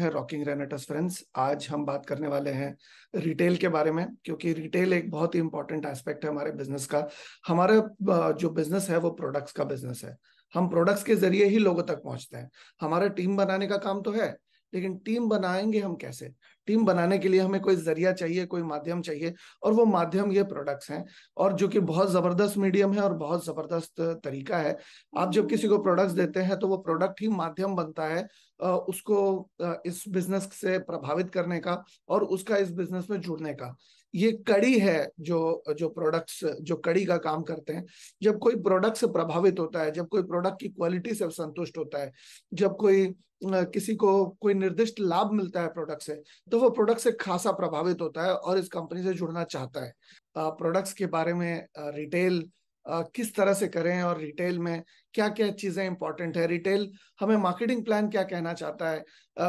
है rocking रेनेटस friends आज हम बात करने वाले हैं रिटेल के बारे में क्योंकि रिटेल एक बहुत ही इंपॉर्टेंट एस्पेक्ट है हमारे बिजनेस का हमारे जो बिजनेस है वो प्रोडक्ट्स का बिजनेस है हम प्रोडक्ट्स के जरिए ही लोगों तक पहुंचते हैं हमारा टीम बनाने का काम तो है लेकिन टीम बनाएंगे हम कैसे टीम बनाने के लिए हमें कोई जरिया चाहिए कोई माध्यम चाहिए और वो माध्यम ये प्रोडक्ट्स हैं और जो कि बहुत जबरदस्त मीडियम है और बहुत जबरदस्त तरीका है आप जब किसी को प्रोडक्ट्स देते हैं तो वो प्रोडक्ट ही माध्यम बनता है उसको इस बिजनेस से प्रभावित करने का और उसका इस बिजनेस में जुड़ने का ये कड़ी है जो जो प्रोडक्ट्स जो कड़ी का काम करते हैं जब कोई प्रोडक्ट से प्रभावित होता है जब कोई प्रोडक्ट की क्वालिटी से संतुष्ट होता है जब कोई किसी को कोई निर्दिष्ट लाभ मिलता है प्रोडक्ट से तो वो प्रोडक्ट से खासा प्रभावित होता है और इस कंपनी से जुड़ना चाहता है प्रोडक्ट्स के बारे में रिटेल किस तरह से करें और रिटेल में क्या क्या चीजें इंपॉर्टेंट है रिटेल हमें मार्केटिंग प्लान क्या कहना चाहता है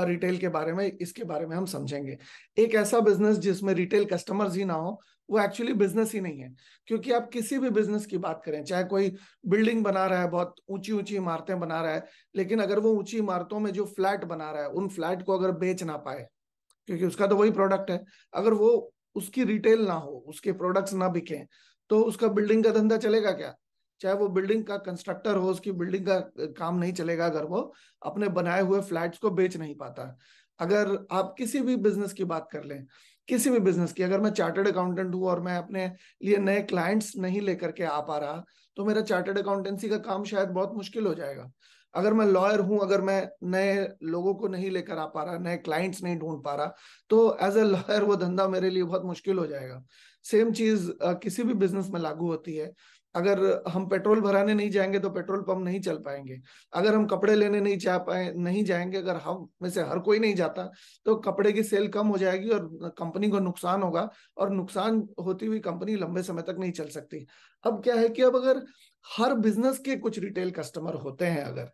रिटेल के बारे में इसके बारे में हम समझेंगे एक ऐसा बिजनेस जिसमें रिटेल कस्टमर्स ही ना हो वो एक्चुअली बिजनेस ही नहीं है क्योंकि आप किसी भी बिजनेस की बात करें चाहे कोई बिल्डिंग बना रहा है बहुत ऊंची ऊंची इमारतें बना रहा है लेकिन अगर वो ऊंची इमारतों में जो फ्लैट बना रहा है उन फ्लैट को अगर बेच ना पाए क्योंकि उसका तो वही प्रोडक्ट है अगर वो उसकी रिटेल ना हो उसके प्रोडक्ट्स ना बिके तो उसका बिल्डिंग का धंधा चलेगा क्या चाहे वो बिल्डिंग का कंस्ट्रक्टर हो उसकी बिल्डिंग का काम नहीं चलेगा अगर वो अपने बनाए हुए फ्लैट्स को बेच नहीं पाता अगर आप किसी भी बिजनेस की बात कर लें किसी भी बिजनेस की अगर मैं चार्टर्ड अकाउंटेंट हूँ और मैं अपने लिए नए क्लाइंट्स नहीं लेकर के आ पा रहा तो मेरा चार्टर्ड अकाउंटेंसी का काम शायद बहुत मुश्किल हो जाएगा अगर मैं लॉयर हूं अगर मैं नए लोगों को नहीं लेकर आ पा रहा नए क्लाइंट्स नहीं ढूंढ पा रहा तो एज ए लॉयर वो धंधा मेरे लिए बहुत मुश्किल हो जाएगा सेम चीज किसी भी बिजनेस में लागू होती है अगर हम पेट्रोल भराने नहीं जाएंगे तो पेट्रोल पंप नहीं चल पाएंगे अगर हम कपड़े लेने नहीं जा पाए नहीं जाएंगे अगर हम में से हर कोई नहीं जाता तो कपड़े की सेल कम हो जाएगी और कंपनी को नुकसान होगा और नुकसान होती हुई कंपनी लंबे समय तक नहीं चल सकती अब क्या है कि अब अगर हर बिजनेस के कुछ रिटेल कस्टमर होते हैं अगर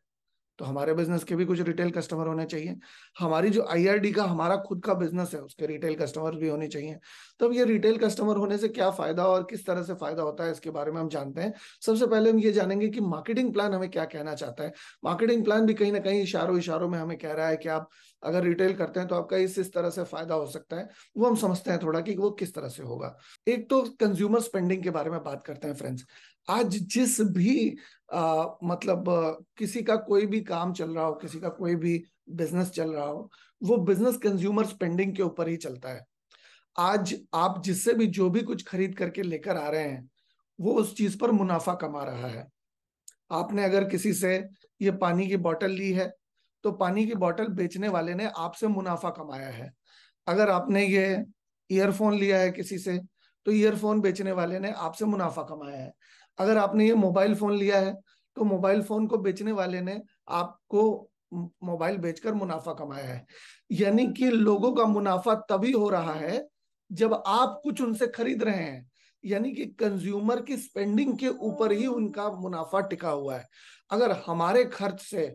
तो हमारे बिजनेस के भी कुछ रिटेल कस्टमर होने चाहिए हमारी जो आईआरडी का हमारा खुद का बिजनेस है उसके रिटेल कस्टमर भी होने चाहिए तब तो ये रिटेल कस्टमर होने से क्या फायदा और किस तरह से फायदा होता है इसके बारे में हम जानते हैं सबसे पहले हम ये जानेंगे कि मार्केटिंग प्लान हमें क्या कहना चाहता है मार्केटिंग प्लान भी कहीं ना कहीं इशारों इशारों में हमें कह रहा है कि आप अगर रिटेल करते हैं तो आपका इस इस तरह से फायदा हो सकता है वो हम समझते हैं थोड़ा कि वो किस तरह से होगा एक तो कंज्यूमर स्पेंडिंग के बारे में बात करते हैं फ्रेंड्स आज जिस भी आ, मतलब किसी का कोई भी काम चल रहा हो किसी का कोई भी बिजनेस चल रहा हो वो बिजनेस कंज्यूमर स्पेंडिंग के ऊपर ही चलता है आज आप जिससे भी जो भी कुछ खरीद करके लेकर आ रहे हैं वो उस चीज पर मुनाफा कमा रहा है आपने अगर किसी से ये पानी की बोतल ली है तो पानी की बोतल बेचने वाले ने आपसे मुनाफा कमाया है अगर आपने ये ईयरफोन लिया है किसी से तो ईयरफोन बेचने वाले ने आपसे मुनाफा कमाया है अगर आपने ये मोबाइल फोन लिया है तो मोबाइल फोन को बेचने वाले ने आपको मोबाइल बेचकर मुनाफा कमाया है यानी कि लोगों का मुनाफा तभी हो रहा है जब आप कुछ उनसे खरीद रहे हैं यानी कि कंज्यूमर की स्पेंडिंग के ऊपर ही हाँ। उनका मुनाफा टिका हुआ है अगर हमारे खर्च से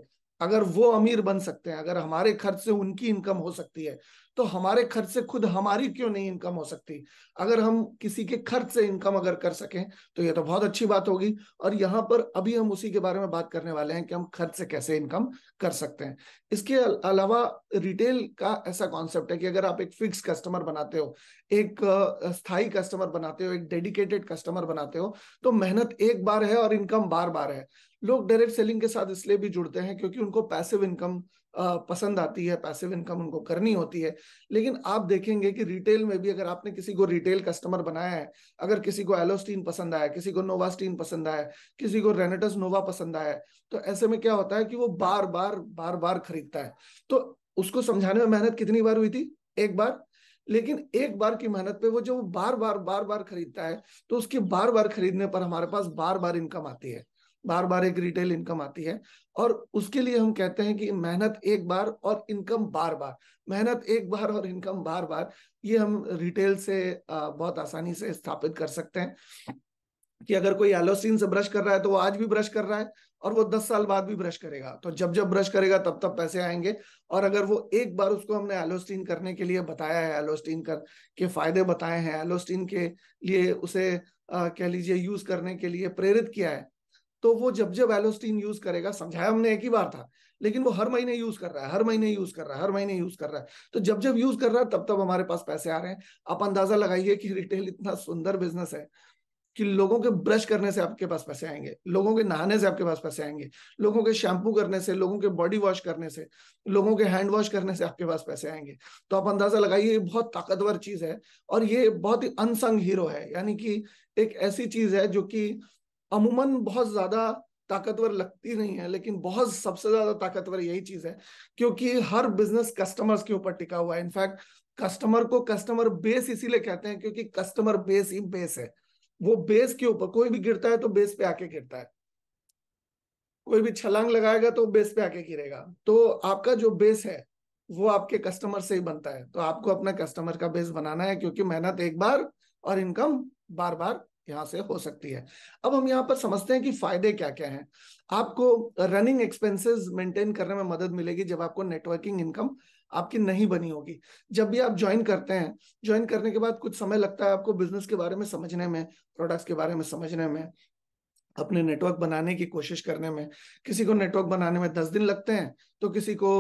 अगर वो अमीर बन सकते हैं अगर हमारे खर्च से उनकी इनकम हो सकती है तो हमारे खर्च से खुद हमारी क्यों नहीं इनकम हो सकती अगर हम किसी के खर्च से इनकम अगर कर सकें तो यह तो बहुत अच्छी बात होगी और यहाँ पर अभी हम उसी के बारे में बात करने वाले हैं कि हम खर्च से कैसे इनकम कर सकते हैं इसके अलावा रिटेल का ऐसा कॉन्सेप्ट है कि अगर आप एक फिक्स कस्टमर बनाते हो एक स्थायी कस्टमर बनाते हो एक डेडिकेटेड कस्टमर बनाते हो तो मेहनत एक बार है और इनकम बार बार है लोग डायरेक्ट सेलिंग के साथ इसलिए भी जुड़ते हैं क्योंकि उनको पैसिव इनकम पसंद आती है पैसिव इनकम उनको करनी होती है लेकिन आप देखेंगे कि रिटेल में भी अगर आपने किसी को रिटेल कस्टमर बनाया है अगर किसी को एलोस्टीन पसंद आया किसी को नोवास्टीन पसंद आया किसी को रेनेटस नोवा पसंद आया तो ऐसे में क्या होता है कि वो बार बार बार बार खरीदता है तो उसको समझाने में मेहनत कितनी बार हुई थी एक बार लेकिन एक बार की मेहनत पे वो जो बार बार बार बार खरीदता है तो उसके बार बार खरीदने पर हमारे पास बार बार इनकम आती है बार बार एक रिटेल इनकम आती है और उसके लिए हम कहते हैं कि मेहनत एक बार और इनकम बार बार मेहनत एक बार और इनकम बार बार ये हम रिटेल से बहुत आसानी से स्थापित कर सकते हैं कि अगर कोई एलोसिन से ब्रश कर रहा है तो वो आज भी ब्रश कर रहा है और वो दस साल बाद भी ब्रश करेगा तो जब जब ब्रश करेगा तब तब पैसे आएंगे और अगर वो एक बार उसको हमने एलोस्टीन करने के लिए बताया है एलोस्टीन कर के फायदे बताए हैं एलोस्टीन के लिए उसे कह लीजिए यूज करने के लिए प्रेरित किया है तो वो जब जब एलोस्टीन यूज करेगा समझाया हमने एक ही बार था लेकिन वो हर महीने यूज कर रहा है हर महीने यूज कर रहा है हर महीने यूज कर रहा है तो जब जब यूज कर रहा है तब तब हमारे पास पैसे आ रहे हैं आप अंदाजा लगाइए कि रिटेल इतना सुंदर बिजनेस है कि लोगों के ब्रश करने से आपके पास पैसे आएंगे लोगों के नहाने से आपके पास पैसे आएंगे लोगों के शैम्पू करने से लोगों के बॉडी वॉश करने से लोगों के हैंड वॉश करने से आपके पास पैसे आएंगे तो आप अंदाजा लगाइए ये बहुत ताकतवर चीज है और ये बहुत ही अनसंग हीरो है यानी कि एक ऐसी चीज है जो कि अमूमन बहुत ज्यादा ताकतवर लगती नहीं है लेकिन बहुत सबसे ज्यादा ताकतवर यही चीज है क्योंकि हर बिजनेस कस्टमर्स के ऊपर टिका हुआ है इनफैक्ट कस्टमर को कस्टमर बेस इसीलिए कहते हैं क्योंकि कस्टमर बेस ही बेस है वो बेस के ऊपर कोई भी गिरता है तो बेस पे आके गिरता है कोई भी छलांग लगाएगा तो बेस पे आके गिरेगा तो आपका जो बेस है वो आपके कस्टमर से ही बनता है तो आपको अपना कस्टमर का बेस बनाना है क्योंकि मेहनत एक बार और इनकम बार बार यहाँ से हो सकती है अब हम यहाँ पर समझते हैं कि फायदे क्या क्या हैं आपको रनिंग एक्सपेंसेस मेंटेन करने में मदद मिलेगी जब आपको नेटवर्किंग इनकम आपकी नहीं बनी होगी जब भी आप ज्वाइन करते हैं ज्वाइन करने के बाद कुछ समय लगता है आपको बिजनेस के बारे में समझने में प्रोडक्ट्स के बारे में समझने में अपने नेटवर्क बनाने की कोशिश करने में किसी को नेटवर्क बनाने में दस दिन लगते हैं तो किसी को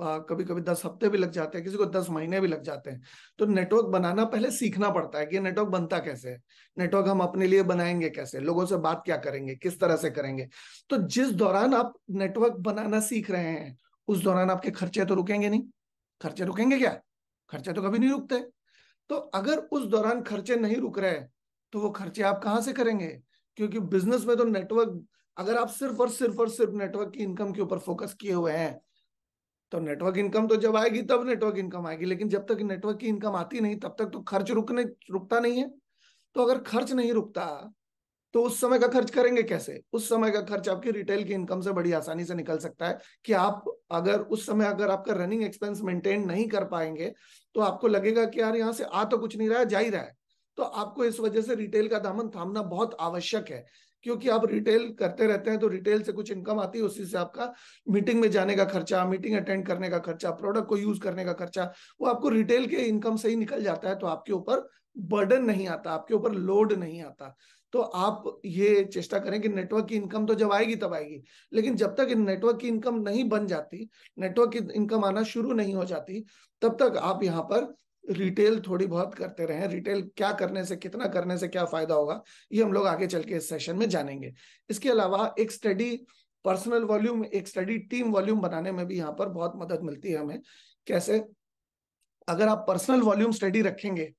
कभी कभी दस हफ्ते भी लग जाते हैं किसी को दस महीने भी लग जाते हैं तो नेटवर्क बनाना पहले सीखना पड़ता है कि नेटवर्क बनता कैसे है नेटवर्क हम अपने लिए बनाएंगे कैसे लोगों से बात क्या करेंगे किस तरह से करेंगे तो जिस दौरान आप नेटवर्क बनाना सीख रहे हैं उस दौरान आपके खर्चे तो रुकेंगे नहीं खर्चे रुकेंगे क्या खर्चे तो कभी नहीं रुकते तो अगर उस दौरान खर्चे नहीं रुक रहे तो वो खर्चे आप कहाँ से करेंगे क्योंकि बिजनेस में तो नेटवर्क अगर आप सिर्फ और सिर्फ और सिर्फ नेटवर्क की इनकम के ऊपर फोकस किए हुए हैं तो नेटवर्क इनकम तो जब आएगी तब नेटवर्क इनकम आएगी लेकिन जब तक नेटवर्क की इनकम आती नहीं तब तक तो खर्च रुकने रुकता नहीं है तो अगर खर्च नहीं रुकता तो उस समय का खर्च करेंगे कैसे उस समय का खर्च आपकी रिटेल की इनकम से बड़ी आसानी से निकल सकता है कि आप अगर उस समय अगर आपका रनिंग एक्सपेंस मेंटेन नहीं कर पाएंगे तो आपको लगेगा कि यार यहाँ से आ तो कुछ नहीं रहा है जा ही रहा है तो आपको इस वजह से रिटेल का दामन थामना बहुत आवश्यक है क्योंकि आप रिटेल करते रहते हैं तो रिटेल से कुछ इनकम आती है उसी से आपका मीटिंग में जाने का खर्चा मीटिंग अटेंड करने का खर्चा प्रोडक्ट को यूज करने का खर्चा वो आपको रिटेल के इनकम से ही निकल जाता है तो आपके ऊपर बर्डन नहीं आता आपके ऊपर लोड नहीं आता तो आप ये चेष्टा करें कि नेटवर्क की इनकम तो जब आएगी तब आएगी लेकिन जब तक नेटवर्क की इनकम नहीं बन जाती नेटवर्क की इनकम आना शुरू नहीं हो जाती तब तक आप यहाँ पर रिटेल थोड़ी बहुत करते रहे रिटेल क्या करने से कितना करने से क्या फायदा होगा ये हम लोग आगे चल के इस सेशन में जानेंगे इसके अलावा एक स्टडी पर्सनल वॉल्यूम एक स्टडी टीम वॉल्यूम बनाने में भी यहाँ पर बहुत मदद मिलती है हमें कैसे अगर आप पर्सनल वॉल्यूम स्टडी रखेंगे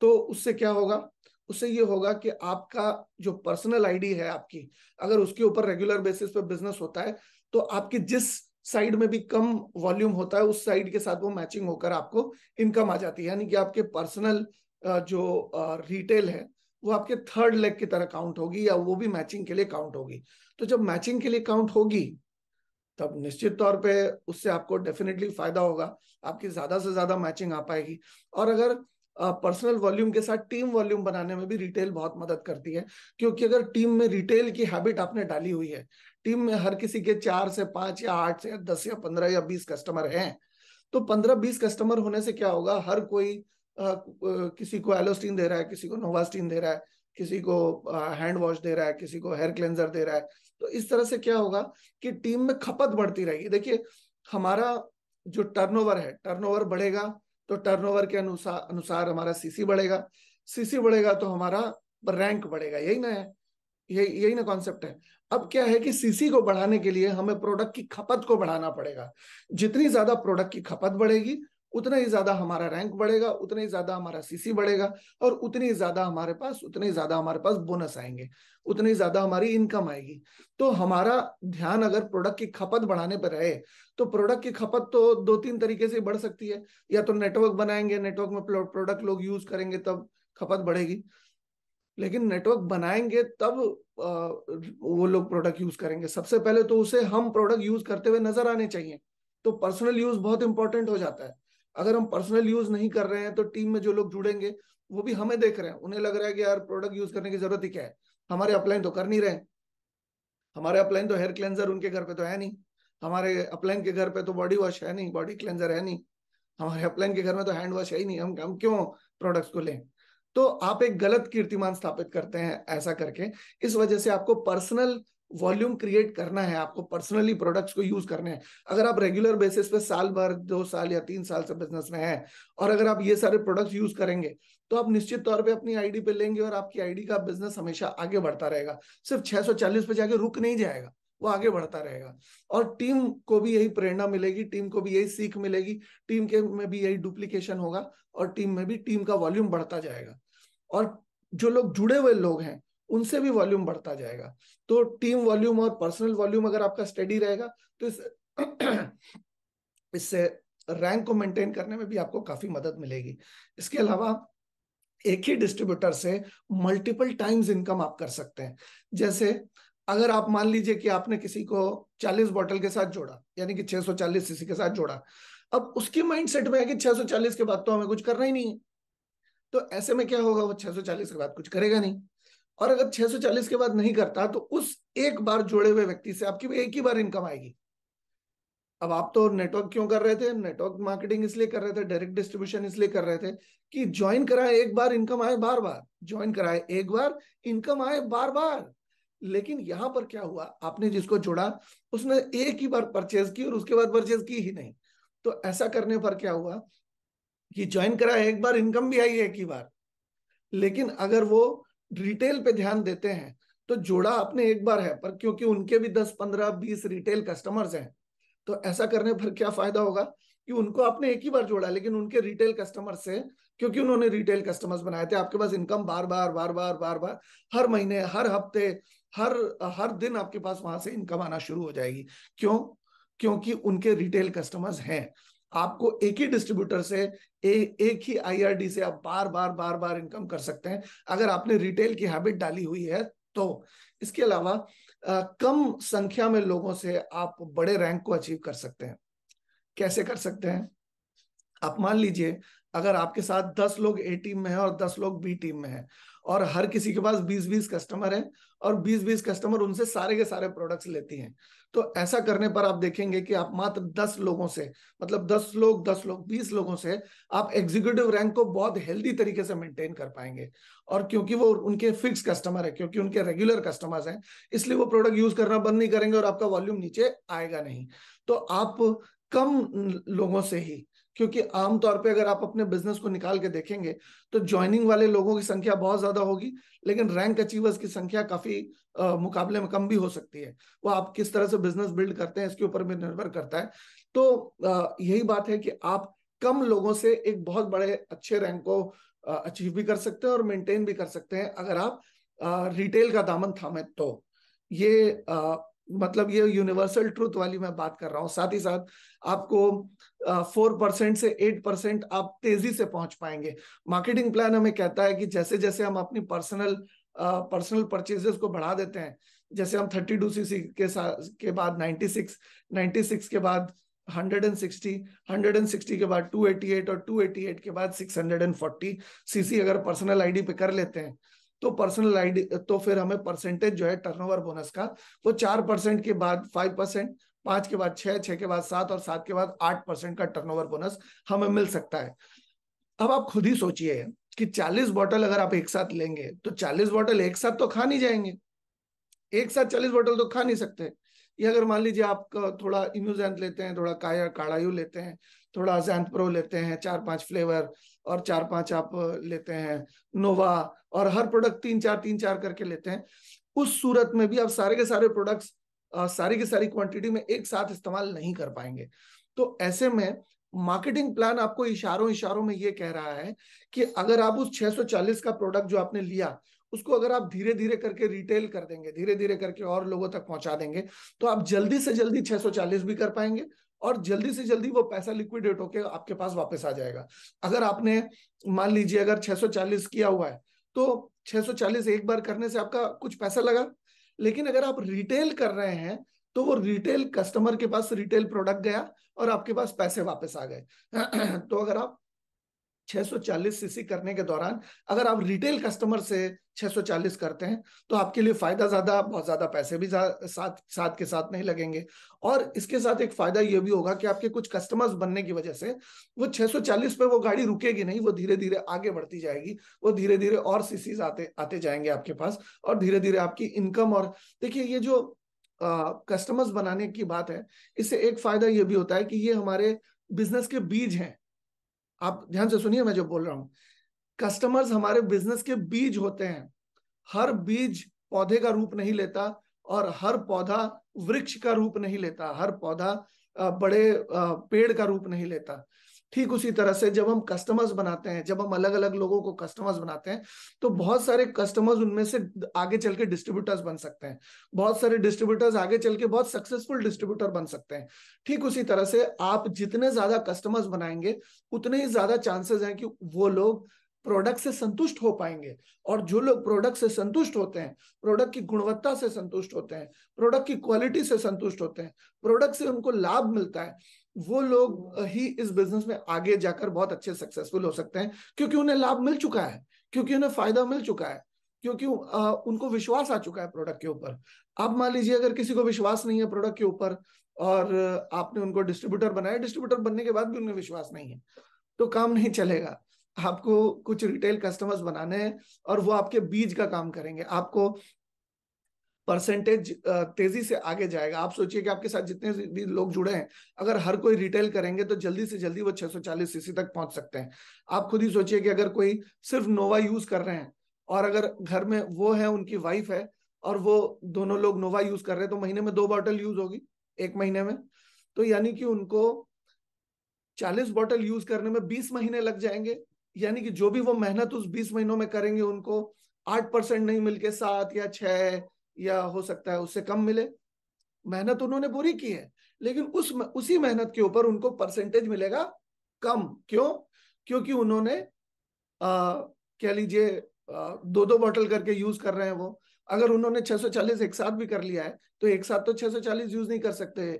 तो उससे क्या होगा उससे ये होगा कि आपका जो पर्सनल आईडी है आपकी अगर उसके ऊपर रेगुलर बेसिस पे बिजनेस होता है तो आपकी जिस साइड में भी कम वॉल्यूम होता है उस साइड के साथ वो मैचिंग होकर आपको इनकम आ जाती है यानी कि आपके पर्सनल जो रिटेल है वो आपके थर्ड लेग की तरह काउंट होगी या वो भी मैचिंग के लिए काउंट होगी तो जब मैचिंग के लिए काउंट होगी तब निश्चित तौर पे उससे आपको डेफिनेटली फायदा होगा आपकी ज्यादा से ज्यादा मैचिंग आ पाएगी और अगर पर्सनल वॉल्यूम के साथ टीम वॉल्यूम बनाने में भी रिटेल बहुत मदद करती है क्योंकि अगर टीम में रिटेल की हैबिट आपने डाली हुई है टीम में हर किसी के चार से पांच या आठ से या दस या पंद्रह या बीस कस्टमर हैं तो पंद्रह बीस कस्टमर होने से क्या होगा हर कोई आ, किसी को एलोस्टीन दे रहा है किसी को नोवास्टीन दे रहा है किसी को हैंड वॉश दे रहा है किसी को हेयर क्लेंजर दे रहा है तो इस तरह से क्या होगा कि टीम में खपत बढ़ती रहेगी देखिए हमारा जो टर्नओवर है टर्नओवर बढ़ेगा तो टर्नओवर के अनुसार अनुसार हमारा सीसी बढ़ेगा सीसी बढ़ेगा तो हमारा रैंक बढ़ेगा यही ना है यही यही ना कॉन्सेप्ट है अब क्या है कि सीसी को बढ़ाने के लिए हमें प्रोडक्ट की खपत को बढ़ाना पड़ेगा जितनी ज्यादा प्रोडक्ट की खपत बढ़ेगी उतना ही ज्यादा हमारा रैंक बढ़ेगा उतना ही ज्यादा हमारा सीसी बढ़ेगा और उतनी ज्यादा हमारे पास उतने ज्यादा हमारे पास बोनस आएंगे उतनी ज्यादा हमारी इनकम आएगी तो हमारा ध्यान अगर प्रोडक्ट की खपत बढ़ाने पर रहे तो प्रोडक्ट की खपत तो दो तीन तरीके से बढ़ सकती है या तो नेटवर्क बनाएंगे नेटवर्क में प्रोडक्ट लोग यूज करेंगे तब खपत बढ़ेगी लेकिन नेटवर्क बनाएंगे तब वो लोग प्रोडक्ट यूज करेंगे सबसे पहले तो उसे हम प्रोडक्ट यूज करते हुए नजर आने चाहिए तो पर्सनल यूज बहुत इंपॉर्टेंट हो जाता है अगर हम पर्सनल यूज नहीं कर रहे हैं तो टीम में जो लोग जुड़ेंगे वो भी हमें देख रहे हैं उन्हें लग रहा है कि यार प्रोडक्ट यूज करने की जरूरत ही क्या है हमारे अपलाइन तो कर नहीं रहे हमारे अपलाइन तो हेयर क्लेंजर उनके घर पे तो है नहीं हमारे अपलाइन के घर पे तो बॉडी वॉश है नहीं बॉडी क्लेंजर है नहीं हमारे अपलाइन के घर में तो हैंड वॉश है ही नहीं हम हम क्यों प्रोडक्ट्स को लें तो आप एक गलत कीर्तिमान स्थापित करते हैं ऐसा करके इस वजह से आपको पर्सनल वॉल्यूम क्रिएट करना है आपको पर्सनली प्रोडक्ट्स को यूज करने हैं अगर आप रेगुलर बेसिस पे साल भर दो साल या तीन साल से बिजनेस में हैं और अगर आप ये सारे प्रोडक्ट्स यूज करेंगे तो आप निश्चित तौर पे अपनी आईडी पे लेंगे और आपकी आईडी का बिजनेस हमेशा आगे बढ़ता रहेगा सिर्फ 640 पे जाके रुक नहीं जाएगा वो आगे बढ़ता रहेगा और टीम को भी यही प्रेरणा मिलेगी टीम को भी यही सीख मिलेगी टीम के में भी यही डुप्लीकेशन होगा और टीम में भी टीम का वॉल्यूम बढ़ता जाएगा और जो लोग जुड़े हुए लोग हैं उनसे भी वॉल्यूम बढ़ता जाएगा तो टीम वॉल्यूम और पर्सनल वॉल्यूम अगर आपका स्टडी रहेगा तो इस इससे रैंक को मेंटेन करने में भी आपको काफी मदद मिलेगी इसके अलावा एक ही डिस्ट्रीब्यूटर से मल्टीपल टाइम्स इनकम आप कर सकते हैं जैसे अगर आप मान लीजिए कि आपने किसी को 40 बोतल के साथ जोड़ा यानी कि 640 सीसी के साथ जोड़ा अब उसके माइंडसेट में है कि 640 के बाद तो हमें कुछ करना ही नहीं है तो ऐसे में क्या होगा वो 640 के बाद कुछ करेगा नहीं और अगर 640 के बाद नहीं करता तो उस एक बार जोड़े हुए व्यक्ति से आपकी एक ही बार इनकम आएगी अब आप तो नेटवर्क क्यों कर रहे थे नेटवर्क मार्केटिंग इसलिए कर रहे थे डायरेक्ट डिस्ट्रीब्यूशन इसलिए कर रहे थे कि ज्वाइन कराए एक बार इनकम आए बार बार ज्वाइन कराए एक बार इनकम आए बार बार लेकिन यहां पर क्या हुआ आपने जिसको जोड़ा उसने एक ही बार परचेज की और उसके बाद परचेज की ही नहीं तो ऐसा करने पर क्या हुआ कि ज्वाइन करा एक बार इनकम भी आई एक ही बार लेकिन अगर वो रिटेल पे ध्यान देते हैं तो जोड़ा आपने एक बार है पर क्योंकि उनके भी दस पंद्रह बीस रिटेल कस्टमर्स हैं तो ऐसा करने पर क्या फायदा होगा कि उनको आपने एक ही बार जोड़ा लेकिन उनके रिटेल कस्टमर से क्योंकि उन्होंने रिटेल कस्टमर्स बनाए थे आपके पास इनकम बार बार बार बार बार बार हर महीने हर हफ्ते हर हर दिन आपके पास वहां से इनकम आना शुरू हो जाएगी क्यों क्योंकि उनके रिटेल कस्टमर्स हैं आपको एक ही डिस्ट्रीब्यूटर से ए, एक ही आईआरडी से आप बार बार बार बार इनकम कर सकते हैं अगर आपने रिटेल की हैबिट डाली हुई है तो इसके अलावा आ, कम संख्या में लोगों से आप बड़े रैंक को अचीव कर सकते हैं कैसे कर सकते हैं आप मान लीजिए अगर आपके साथ दस लोग ए टीम में है और दस लोग बी टीम में है और हर किसी के पास बीस बीस कस्टमर है और बीस बीस कस्टमर उनसे सारे के सारे प्रोडक्ट्स लेती हैं तो ऐसा करने पर आप देखेंगे कि आप मात्र दस लोगों से मतलब दस लोग दस लोग बीस लोगों से आप एग्जीक्यूटिव रैंक को बहुत हेल्दी तरीके से मेंटेन कर पाएंगे और क्योंकि वो उनके फिक्स कस्टमर है क्योंकि उनके रेगुलर कस्टमर्स हैं इसलिए वो प्रोडक्ट यूज करना बंद नहीं करेंगे और आपका वॉल्यूम नीचे आएगा नहीं तो आप कम लोगों से ही क्योंकि आमतौर पे अगर आप अपने बिजनेस को निकाल के देखेंगे तो ज्वाइनिंग वाले लोगों की संख्या बहुत ज्यादा होगी लेकिन रैंक अचीवर्स की संख्या काफी आ, मुकाबले में कम भी हो सकती है वो आप किस तरह से बिजनेस बिल्ड करते हैं इसके ऊपर भी निर्भर करता है तो आ, यही बात है कि आप कम लोगों से एक बहुत बड़े अच्छे रैंक को अचीव भी कर सकते हैं और मेंटेन भी कर सकते हैं अगर आप आ, रिटेल का दामन थामे तो ये मतलब ये यूनिवर्सल ट्रूथ वाली मैं बात कर रहा हूँ साथ ही साथ आपको फोर परसेंट से एट परसेंट आप तेजी से पहुंच पाएंगे मार्केटिंग प्लान हमें कहता है कि जैसे जैसे हम अपनी पर्सनल पर्सनल परचेजेस को बढ़ा देते हैं जैसे हम थर्टी टू सी सी के साथ के बाद नाइन्टी सिक्स नाइन्टी सिक्स के बाद hundred and sixty hundred and sixty के बाद टू एटी एट और टू एटी एट के बाद six hundred and forty C C अगर पर्सनल आई डी पे कर लेते हैं तो पर्सनल आईडी तो फिर हमें परसेंटेज जो है टर्नओवर बोनस का वो चार परसेंट के बाद फाइव परसेंट पांच के बाद छह छह के बाद सात और सात के बाद आठ परसेंट का टर्नओवर बोनस हमें मिल सकता है अब आप खुद ही सोचिए कि चालीस बॉटल अगर आप एक साथ लेंगे तो चालीस बॉटल एक साथ तो खा नहीं जाएंगे एक साथ चालीस बॉटल तो खा नहीं सकते ये अगर मान लीजिए आप थोड़ा इम्यूजेंट लेते हैं थोड़ा काया काड़ायू लेते हैं थोड़ा जैंत प्रो लेते हैं चार पांच फ्लेवर और चार पांच आप लेते हैं नोवा और हर प्रोडक्ट तीन चार तीन चार करके लेते हैं उस सूरत में भी आप सारे के सारे प्रोडक्ट्स सारी की सारी क्वांटिटी में एक साथ इस्तेमाल नहीं कर पाएंगे तो ऐसे में मार्केटिंग प्लान आपको इशारों इशारों में ये कह रहा है कि अगर आप उस 640 का प्रोडक्ट जो आपने लिया उसको अगर आप धीरे धीरे करके रिटेल कर देंगे धीरे धीरे करके और लोगों तक पहुंचा देंगे तो आप जल्दी से जल्दी 640 भी कर पाएंगे और जल्दी से जल्दी वो पैसा लिक्विडेट होकर आपके पास वापस आ जाएगा अगर आपने मान लीजिए अगर 640 किया हुआ है तो 640 एक बार करने से आपका कुछ पैसा लगा लेकिन अगर आप रिटेल कर रहे हैं तो वो रिटेल कस्टमर के पास रिटेल प्रोडक्ट गया और आपके पास पैसे वापस आ गए तो अगर आप 640 सीसी करने के दौरान अगर आप रिटेल कस्टमर से 640 करते हैं तो आपके लिए फायदा ज्यादा बहुत ज्यादा पैसे भी साथ साथ के साथ नहीं लगेंगे और इसके साथ एक फायदा यह भी होगा कि आपके कुछ कस्टमर्स बनने की वजह से वो 640 पे वो गाड़ी रुकेगी नहीं वो धीरे धीरे आगे बढ़ती जाएगी वो धीरे धीरे और सीसी आते आते जाएंगे आपके पास और धीरे धीरे आपकी इनकम और देखिए ये जो कस्टमर्स बनाने की बात है इससे एक फायदा ये भी होता है कि ये हमारे बिजनेस के बीज हैं आप ध्यान से सुनिए मैं जो बोल रहा हूँ कस्टमर्स हमारे बिजनेस के बीज होते हैं हर बीज पौधे का रूप नहीं लेता और हर पौधा वृक्ष का रूप नहीं लेता हर पौधा बड़े पेड़ का रूप नहीं लेता ठीक उसी तरह से जब हम कस्टमर्स बनाते हैं जब हम अलग अलग लोगों को कस्टमर्स बनाते हैं तो बहुत सारे कस्टमर्स उनमें से आगे चल के डिस्ट्रीब्यूटर्स बन सकते हैं बहुत सारे डिस्ट्रीब्यूटर्स आगे चल के बहुत सक्सेसफुल डिस्ट्रीब्यूटर बन सकते हैं ठीक उसी तरह से आप जितने ज्यादा कस्टमर्स बनाएंगे उतने ही ज्यादा चांसेस हैं कि वो लोग प्रोडक्ट से संतुष्ट हो पाएंगे और जो लोग प्रोडक्ट से संतुष्ट होते हैं प्रोडक्ट की गुणवत्ता से संतुष्ट होते हैं प्रोडक्ट की क्वालिटी से संतुष्ट होते हैं प्रोडक्ट से उनको लाभ मिलता है वो लोग ही इस बिजनेस में आगे जाकर बहुत अच्छे सक्सेसफुल हो सकते हैं क्योंकि उन्हें लाभ मिल चुका है क्योंकि उन्हें फायदा मिल चुका है क्योंकि उनको विश्वास आ चुका है प्रोडक्ट के ऊपर अब मान लीजिए अगर किसी को विश्वास नहीं है प्रोडक्ट के ऊपर और आपने उनको डिस्ट्रीब्यूटर बनाया डिस्ट्रीब्यूटर बनने के बाद भी उनमें विश्वास नहीं है तो काम नहीं चलेगा आपको कुछ रिटेल कस्टमर्स बनाने हैं और वो आपके बीज का काम करेंगे आपको परसेंटेज तेजी से आगे जाएगा आप सोचिए कि आपके साथ जितने भी लोग जुड़े हैं अगर हर कोई रिटेल करेंगे तो जल्दी से जल्दी वो 640 सीसी तक पहुंच सकते हैं आप खुद ही सोचिए कि अगर कोई सिर्फ नोवा यूज कर रहे हैं और अगर घर में वो है उनकी वाइफ है और वो दोनों लोग नोवा यूज कर रहे हैं तो महीने में दो बॉटल यूज होगी एक महीने में तो यानी कि उनको चालीस बॉटल यूज करने में बीस महीने लग जाएंगे यानी कि जो भी वो मेहनत उस बीस महीनों में करेंगे उनको आठ परसेंट नहीं मिलके सात या छह या हो सकता है उससे कम मिले मेहनत उन्होंने पूरी की है लेकिन उस उसी मेहनत के ऊपर उनको परसेंटेज मिलेगा कम क्यों क्योंकि उन्होंने कह लीजिए दो दो बॉटल करके यूज कर रहे हैं वो अगर उन्होंने 640 एक साथ भी कर लिया है तो एक साथ तो 640 यूज नहीं कर सकते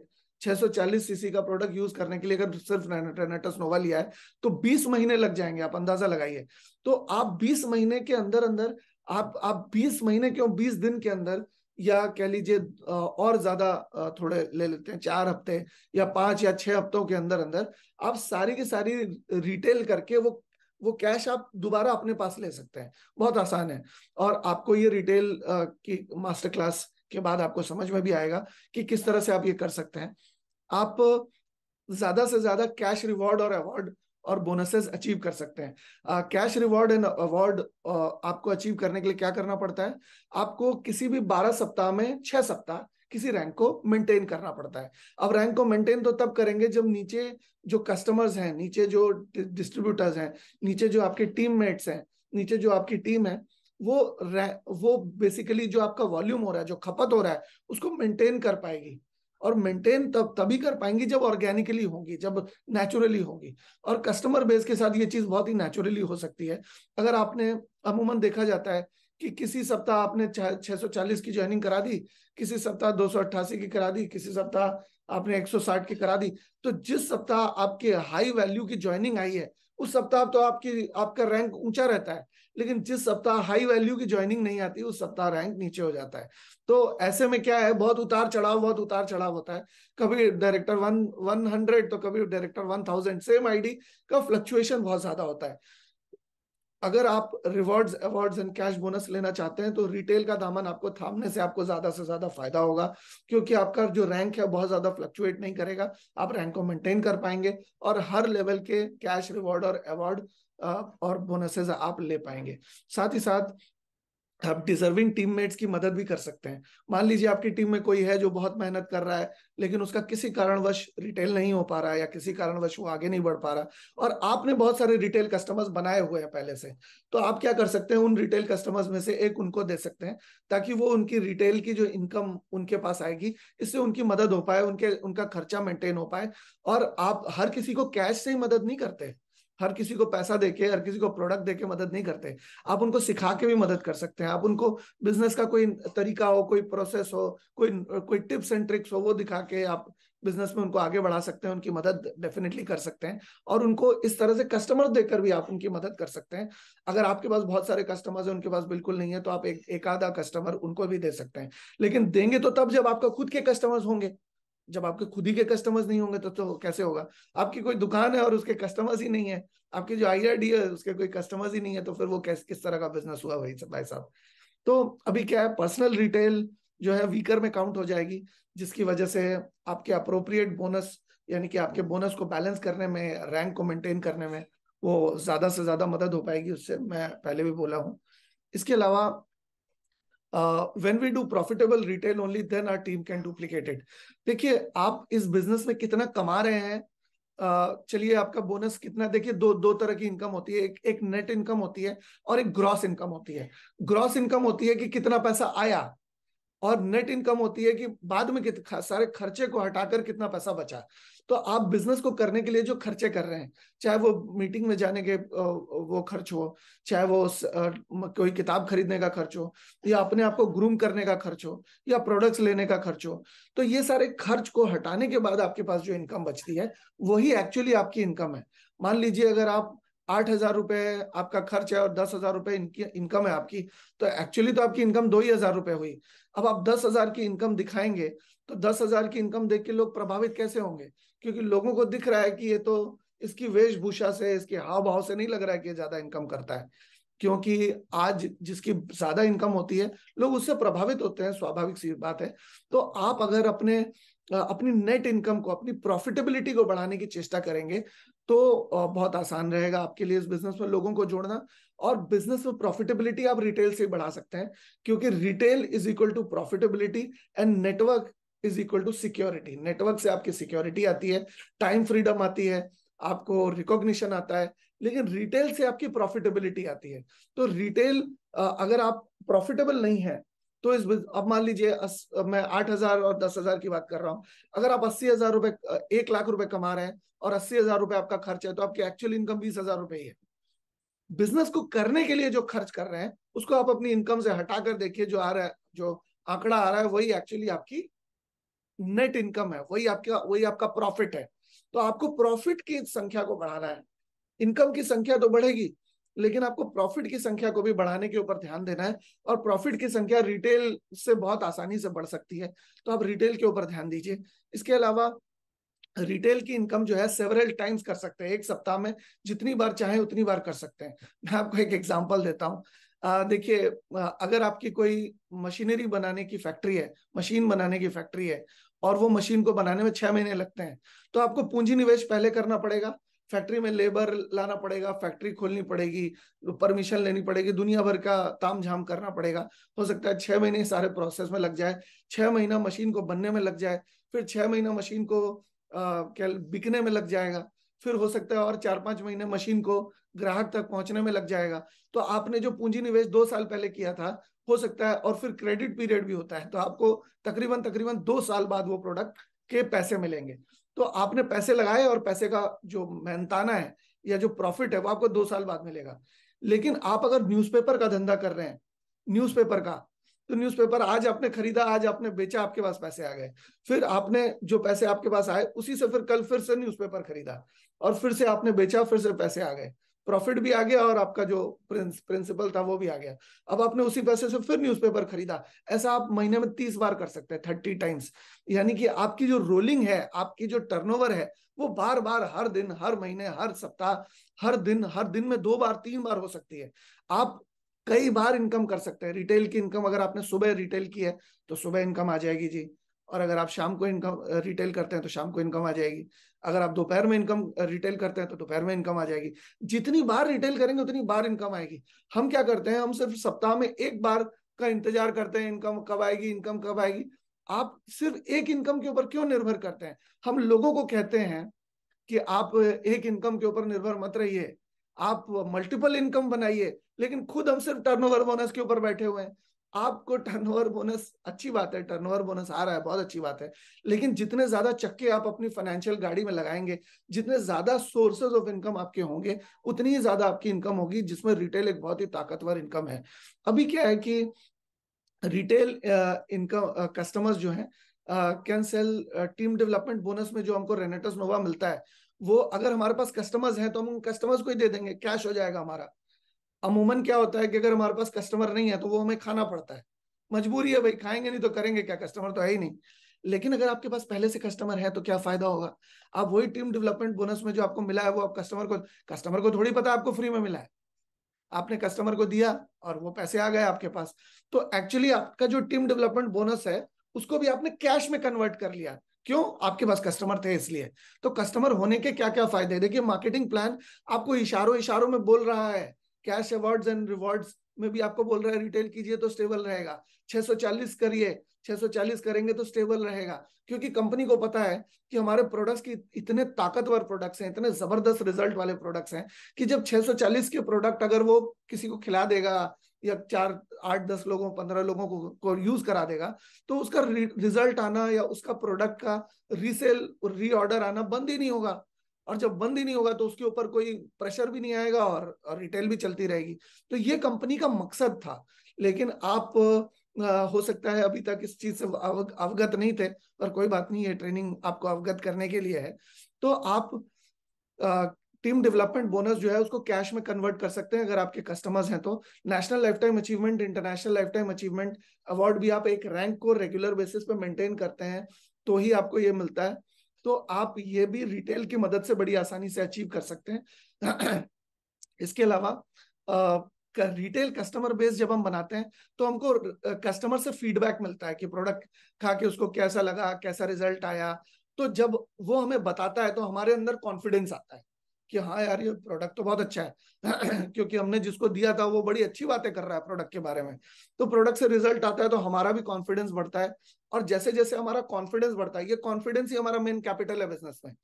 640 सीसी का प्रोडक्ट यूज करने के लिए अगर सिर्फ टेनेटस नोवा लिया है तो 20 महीने लग जाएंगे आप अंदाजा लगाइए तो आप 20 महीने के अंदर अंदर आप आप 20 महीने क्यों 20 दिन के अंदर या कह लीजिए और ज्यादा थोड़े ले लेते हैं चार हफ्ते या पांच या छह हफ्तों के अंदर अंदर आप सारी की सारी रिटेल करके वो वो कैश आप दोबारा अपने पास ले सकते हैं बहुत आसान है और आपको ये रिटेल की मास्टर क्लास के बाद आपको समझ में भी आएगा कि किस तरह से आप ये कर सकते हैं आप ज्यादा से ज्यादा कैश रिवॉर्ड और अवार्ड और बोनसेस अचीव कर सकते हैं कैश रिवॉर्ड एंड अवार्ड आपको अचीव करने के लिए क्या करना पड़ता है आपको किसी भी बारह सप्ताह में छह सप्ताह किसी रैंक को मेंटेन करना पड़ता है अब रैंक को मेंटेन तो तब करेंगे जब नीचे जो कस्टमर्स हैं नीचे जो डिस्ट्रीब्यूटर्स हैं नीचे जो आपके टीममेट्स हैं नीचे जो आपकी टीम है वो वो बेसिकली जो आपका वॉल्यूम हो रहा है जो खपत हो रहा है उसको मेंटेन कर पाएगी और मेंटेन तब तभी कर पाएंगी जब ऑर्गेनिकली होंगी जब नेचुरली होंगी और कस्टमर बेस के साथ ये चीज बहुत ही नेचुरली हो सकती है अगर आपने अमूमन देखा जाता है कि किसी सप्ताह आपने 640 की ज्वाइनिंग करा दी किसी सप्ताह अट्ठासी की करा दी किसी सप्ताह आपने 160 की करा दी तो जिस सप्ताह आपके हाई वैल्यू की ज्वाइनिंग आई है उस सप्ताह तो आपकी आपका रैंक ऊंचा रहता है लेकिन जिस सप्ताह हाई वैल्यू की ज्वाइनिंग नहीं आती उस सप्ताह रैंक नीचे हो जाता है तो ऐसे में क्या है बहुत उतार चढ़ाव बहुत उतार चढ़ाव होता है कभी डायरेक्टर वन वन हंड्रेड तो कभी director one thousand same ID का फ्लक्चुएशन बहुत ज्यादा होता है अगर आप rewards awards and cash bonus लेना चाहते हैं तो रिटेल का दामन आपको थामने से आपको ज्यादा से ज्यादा फायदा होगा क्योंकि आपका जो रैंक है बहुत ज्यादा फ्लक्चुएट नहीं करेगा आप रैंक को मेंटेन कर पाएंगे और हर लेवल के कैश रिवॉर्ड और अवार्ड और बोनसेस आप ले पाएंगे साथ ही साथ आप डिजर्विंग टीममेट्स की मदद भी कर सकते हैं मान लीजिए आपकी टीम में कोई है जो बहुत मेहनत कर रहा है लेकिन उसका किसी कारणवश रिटेल नहीं हो पा रहा है या किसी कारणवश वो आगे नहीं बढ़ पा रहा और आपने बहुत सारे रिटेल कस्टमर्स बनाए हुए हैं पहले से तो आप क्या कर सकते हैं उन रिटेल कस्टमर्स में से एक उनको दे सकते हैं ताकि वो उनकी रिटेल की जो इनकम उनके पास आएगी इससे उनकी मदद हो पाए उनके उनका खर्चा मेंटेन हो पाए और आप हर किसी को कैश से ही मदद नहीं करते हर किसी को पैसा देके हर किसी को प्रोडक्ट देके मदद नहीं करते आप उनको सिखा के भी मदद कर सकते हैं आप उनको बिजनेस का कोई तरीका हो कोई प्रोसेस हो कोई कोई टिप्स एंड ट्रिक्स हो वो दिखा के आप बिजनेस में उनको आगे बढ़ा सकते हैं उनकी मदद डेफिनेटली कर सकते हैं और उनको इस तरह से कस्टमर देकर भी आप उनकी मदद कर सकते हैं अगर आपके पास बहुत सारे कस्टमर्स हैं उनके पास बिल्कुल नहीं है तो आप एक एक आधा कस्टमर उनको भी दे सकते हैं लेकिन देंगे तो तब जब आपका खुद के कस्टमर्स होंगे जब आपके खुद ही के कस्टमर्स नहीं होंगे तो तो कैसे होगा आपकी कोई दुकान है और उसके कस्टमर्स ही नहीं है आपके जो आई है उसके कोई कस्टमर्स ही नहीं है तो फिर वो कैसे किस तरह का बिजनेस हुआ भाई भाई साहब तो अभी क्या है पर्सनल रिटेल जो है वीकर में काउंट हो जाएगी जिसकी वजह से आपके अप्रोप्रिएट बोनस यानी कि आपके बोनस को बैलेंस करने में रैंक को मेंटेन करने में वो ज्यादा से ज्यादा मदद हो पाएगी उससे मैं पहले भी बोला हूँ इसके अलावा uh, when we do profitable retail only then our team can duplicate it देखिए आप इस बिजनेस में कितना कमा रहे हैं uh, चलिए आपका बोनस कितना देखिए दो दो तरह की इनकम होती है एक एक नेट इनकम होती है और एक ग्रॉस इनकम होती है ग्रॉस इनकम होती है कि कितना पैसा आया और नेट इनकम होती है कि बाद में कित सारे खर्चे को हटाकर कितना पैसा बचा तो आप बिजनेस को करने के लिए जो खर्चे कर रहे हैं चाहे वो मीटिंग में जाने के वो खर्च हो चाहे वो कोई किताब खरीदने का खर्च हो या अपने आप को ग्रूम करने का खर्च हो या प्रोडक्ट्स लेने का खर्च हो तो ये सारे खर्च को हटाने के बाद आपके पास जो इनकम बचती है वही एक्चुअली आपकी इनकम है मान लीजिए अगर आप आठ हजार रुपए आपका खर्च है और दस हजार रुपए इनकी इनकम है आपकी तो एक्चुअली तो आपकी इनकम दो ही हजार रुपए हुई अब आप दस हजार की इनकम दिखाएंगे तो दस हजार की इनकम देख के लोग प्रभावित कैसे होंगे क्योंकि लोगों को दिख रहा है कि ये तो इसकी वेशभूषा से इसके हाव भाव से नहीं लग रहा है कि ये ज्यादा इनकम करता है क्योंकि आज जिसकी ज्यादा इनकम होती है लोग उससे प्रभावित होते हैं स्वाभाविक सी बात है तो आप अगर अपने अपनी नेट इनकम को अपनी प्रॉफिटेबिलिटी को बढ़ाने की चेष्टा करेंगे तो बहुत आसान रहेगा आपके लिए इस बिजनेस में लोगों को जोड़ना और बिजनेस में प्रॉफिटेबिलिटी आप रिटेल से बढ़ा सकते हैं क्योंकि retail is equal to profitability and network is equal to security network से आपकी सिक्योरिटी आती है टाइम फ्रीडम आती है आपको रिकॉग्निशन आता है लेकिन रिटेल से आपकी प्रॉफिटेबिलिटी आती है तो रिटेल अगर आप प्रॉफिटेबल नहीं है तो इस अब मान लीजिए मैं आठ हजार और दस हजार की बात कर रहा हूँ अगर आप अस्सी हजार रुपए एक लाख रुपए कमा रहे हैं और अस्सी हजार रुपए आपका खर्च है तो आपकी एक्चुअल इनकम बीस हजार रुपए ही है बिजनेस को करने के लिए जो खर्च कर रहे हैं उसको आप अपनी इनकम से हटा कर देखिए जो आ रहा है जो आंकड़ा आ रहा है वही एक्चुअली आपकी नेट इनकम है वही आपका वही आपका प्रॉफिट है तो आपको प्रॉफिट की संख्या को बढ़ाना है इनकम की संख्या तो बढ़ेगी लेकिन आपको प्रॉफिट की संख्या को भी बढ़ाने के ऊपर ध्यान देना है और प्रॉफिट की संख्या रिटेल से बहुत आसानी से बढ़ सकती है तो आप रिटेल के ऊपर ध्यान दीजिए इसके अलावा रिटेल की इनकम जो है सेवरल टाइम्स कर सकते हैं एक सप्ताह में जितनी बार चाहे उतनी बार कर सकते हैं मैं आपको एक एग्जाम्पल देता हूँ देखिए अगर आपकी कोई मशीनरी बनाने की फैक्ट्री है मशीन बनाने की फैक्ट्री है और वो मशीन को बनाने में छह महीने लगते हैं तो आपको पूंजी निवेश पहले करना पड़ेगा फैक्ट्री में लेबर लाना पड़ेगा फैक्ट्री खोलनी पड़ेगी परमिशन लेनी पड़ेगी दुनिया भर का ताम झाम करना पड़ेगा हो सकता है छह महीने सारे प्रोसेस में लग जाए छह महीना मशीन को बनने में लग जाए फिर छह महीना मशीन को क्या बिकने में लग जाएगा फिर हो सकता है और चार पांच महीने मशीन को ग्राहक तक पहुंचने में लग जाएगा तो आपने जो पूंजी निवेश दो साल पहले किया था हो सकता है और फिर क्रेडिट पीरियड भी होता है तो आपको तकरीबन तकरीबन दो साल बाद वो प्रोडक्ट के पैसे मिलेंगे तो आपने पैसे लगाए और पैसे का जो मेहनताना है या जो प्रॉफिट है वो आपको दो साल बाद मिलेगा लेकिन आप अगर न्यूज़पेपर का धंधा कर रहे हैं न्यूज़पेपर का तो न्यूज़पेपर आज आपने खरीदा आज आपने बेचा आपके पास पैसे आ गए फिर आपने जो पैसे आपके पास आए उसी से फिर कल फिर से न्यूज़पेपर खरीदा और फिर से आपने बेचा फिर से पैसे आ गए प्रॉफिट भी आ गया और आपका जो प्रिंस प्रिंसिपल था वो भी आ गया अब आपने उसी पैसे से फिर न्यूज़पेपर खरीदा ऐसा आप महीने में तीस बार कर सकते हैं थर्टी टाइम्स यानी कि आपकी जो रोलिंग है आपकी जो टर्नओवर है वो बार बार हर दिन हर महीने हर सप्ताह हर दिन हर दिन में दो बार तीन बार हो सकती है आप कई बार इनकम कर सकते हैं रिटेल की इनकम अगर आपने सुबह रिटेल की है तो सुबह इनकम आ जाएगी जी और अगर आप शाम को इनकम रिटेल करते हैं तो शाम को इनकम आ जाएगी अगर आप दोपहर में इनकम रिटेल करते हैं तो दोपहर में इनकम आ जाएगी जितनी बार रिटेल करेंगे उतनी बार इनकम आएगी हम क्या करते हैं हम सिर्फ सप्ताह में एक बार का इंतजार करते हैं इनकम कब आएगी इनकम कब आएगी आप सिर्फ एक इनकम के ऊपर क्यों निर्भर करते हैं हम लोगों को कहते हैं कि आप एक इनकम के ऊपर निर्भर मत रहिए आप मल्टीपल इनकम बनाइए लेकिन खुद हम सिर्फ टर्नओवर बोनस के ऊपर बैठे हुए हैं आपको टर्नओवर बोनस अच्छी बात है टर्नओवर बोनस आ रहा है बहुत अच्छी बात है लेकिन जितने ज्यादा चक्के आप अपनी फाइनेंशियल गाड़ी में लगाएंगे जितने ज्यादा सोर्सेज ऑफ इनकम आपके होंगे उतनी ही ज्यादा आपकी इनकम होगी जिसमें रिटेल एक बहुत ही ताकतवर इनकम है अभी क्या है कि रिटेल इनकम कस्टमर्स जो है can sell team development bonus में जो हमको रेनेटस नोवा मिलता है वो अगर हमारे पास कस्टमर्स हैं तो हम कस्टमर्स को ही दे देंगे कैश हो जाएगा हमारा अमूमन क्या होता है कि अगर हमारे पास कस्टमर नहीं है तो वो हमें खाना पड़ता है मजबूरी है भाई खाएंगे नहीं तो करेंगे क्या कस्टमर तो है ही नहीं लेकिन अगर आपके पास पहले से कस्टमर है तो क्या फायदा होगा आप वही टीम डेवलपमेंट बोनस में जो आपको मिला है वो आप कस्टमर को कस्टमर को थोड़ी पता आपको फ्री में मिला है आपने कस्टमर को दिया और वो पैसे आ गए आपके पास तो एक्चुअली आपका जो टीम डेवलपमेंट बोनस है उसको भी आपने कैश में कन्वर्ट कर लिया क्यों आपके पास कस्टमर थे इसलिए तो कस्टमर होने के क्या क्या फायदे देखिए मार्केटिंग प्लान आपको इशारों इशारों में बोल रहा है कैश अवार्ड्स एंड रिवॉर्ड्स में भी आपको बोल रहा है रिटेल कीजिए तो स्टेबल रहेगा 640 करिए 640 करेंगे तो स्टेबल रहेगा क्योंकि कंपनी को पता है कि हमारे प्रोडक्ट्स की इतने ताकतवर प्रोडक्ट्स हैं इतने जबरदस्त रिजल्ट वाले प्रोडक्ट्स हैं कि जब 640 के प्रोडक्ट अगर वो किसी को खिला देगा या चार आठ दस लोगों पंद्रह लोगों को, को यूज करा देगा तो उसका रिजल्ट आना या उसका प्रोडक्ट का रीसेल रीऑर्डर आना बंद ही नहीं होगा और जब बंद ही नहीं होगा तो उसके ऊपर कोई प्रेशर भी नहीं आएगा और, रिटेल भी चलती रहेगी तो ये कंपनी का मकसद था लेकिन आप हो सकता है अभी तक इस चीज से अवगत नहीं थे पर कोई बात नहीं है ट्रेनिंग आपको अवगत करने के लिए है तो आप टीम डेवलपमेंट बोनस जो है उसको कैश में कन्वर्ट कर सकते हैं अगर आपके कस्टमर्स हैं तो national lifetime achievement international lifetime achievement award भी आप एक रैंक को रेगुलर बेसिस पे मेंटेन करते हैं तो ही आपको ये मिलता है तो आप ये भी रिटेल की मदद से बड़ी आसानी से अचीव कर सकते हैं इसके अलावा रिटेल कस्टमर बेस जब हम बनाते हैं तो हमको कस्टमर से फीडबैक मिलता है कि प्रोडक्ट खा के उसको कैसा लगा कैसा रिजल्ट आया तो जब वो हमें बताता है तो हमारे अंदर कॉन्फिडेंस आता है कि हाँ यार ये प्रोडक्ट तो बहुत अच्छा है क्योंकि हमने जिसको दिया था वो बड़ी अच्छी बातें कर रहा है प्रोडक्ट के बारे में तो प्रोडक्ट से रिजल्ट आता है तो हमारा भी कॉन्फिडेंस बढ़ता है और जैसे जैसे हमारा कॉन्फिडेंस बढ़ता है ये कॉन्फिडेंस ही हमारा मेन कैपिटल है बिजनेस में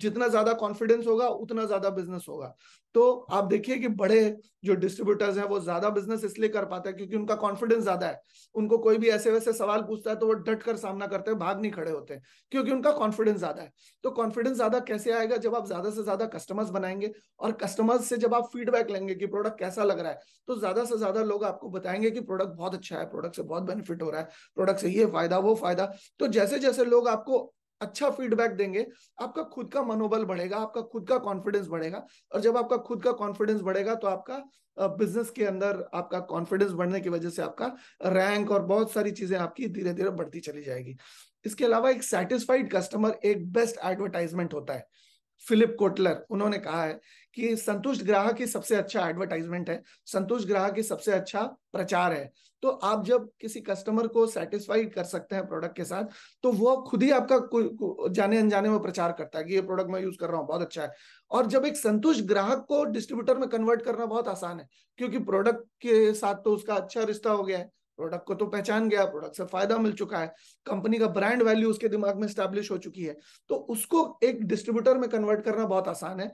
जितना ज्यादा कॉन्फिडेंस होगा उतना ज्यादा बिजनेस होगा तो आप देखिए कि बड़े जो डिस्ट्रीब्यूटर्स हैं वो ज्यादा बिजनेस इसलिए कर पाते हैं क्योंकि उनका कॉन्फिडेंस ज्यादा है उनको कोई भी ऐसे वैसे सवाल पूछता है तो वो डट कर सामना करते हैं भाग नहीं खड़े होते क्योंकि उनका कॉन्फिडेंस ज्यादा है तो कॉन्फिडेंस ज्यादा कैसे आएगा जब आप ज्यादा से ज्यादा कस्टमर्स बनाएंगे और कस्टमर्स से जब आप फीडबैक लेंगे कि प्रोडक्ट कैसा लग रहा है तो ज्यादा से ज्यादा लोग आपको बताएंगे कि प्रोडक्ट बहुत अच्छा है प्रोडक्ट से बहुत बेनिफिट हो रहा है प्रोडक्ट से ये फायदा वो फायदा तो जैसे जैसे लोग आपको अच्छा फीडबैक देंगे आपका खुद का मनोबल बढ़ेगा आपका खुद का कॉन्फिडेंस बढ़ेगा और जब आपका खुद का कॉन्फिडेंस बढ़ेगा तो आपका बिजनेस के अंदर आपका कॉन्फिडेंस बढ़ने की वजह से आपका रैंक और बहुत सारी चीजें आपकी धीरे धीरे बढ़ती चली जाएगी इसके अलावा एक सेटिस्फाइड कस्टमर एक बेस्ट एडवर्टाइजमेंट होता है फिलिप कोटलर उन्होंने कहा है कि संतुष्ट ग्राहक ही सबसे अच्छा एडवर्टाइजमेंट है संतुष्ट ग्राहक ही सबसे अच्छा प्रचार है तो आप जब किसी कस्टमर को सेटिस्फाइड कर सकते हैं प्रोडक्ट के साथ तो वो खुद ही आपका जाने अनजाने में प्रचार करता है कि ये प्रोडक्ट मैं यूज कर रहा हूँ बहुत अच्छा है और जब एक संतुष्ट ग्राहक को डिस्ट्रीब्यूटर में कन्वर्ट करना बहुत आसान है क्योंकि प्रोडक्ट के साथ तो उसका अच्छा रिश्ता हो गया है प्रोडक्ट को तो पहचान गया प्रोडक्ट से फायदा मिल चुका है कंपनी का ब्रांड वैल्यू उसके दिमाग में स्टैब्लिश हो चुकी है तो उसको एक डिस्ट्रीब्यूटर में कन्वर्ट करना बहुत आसान है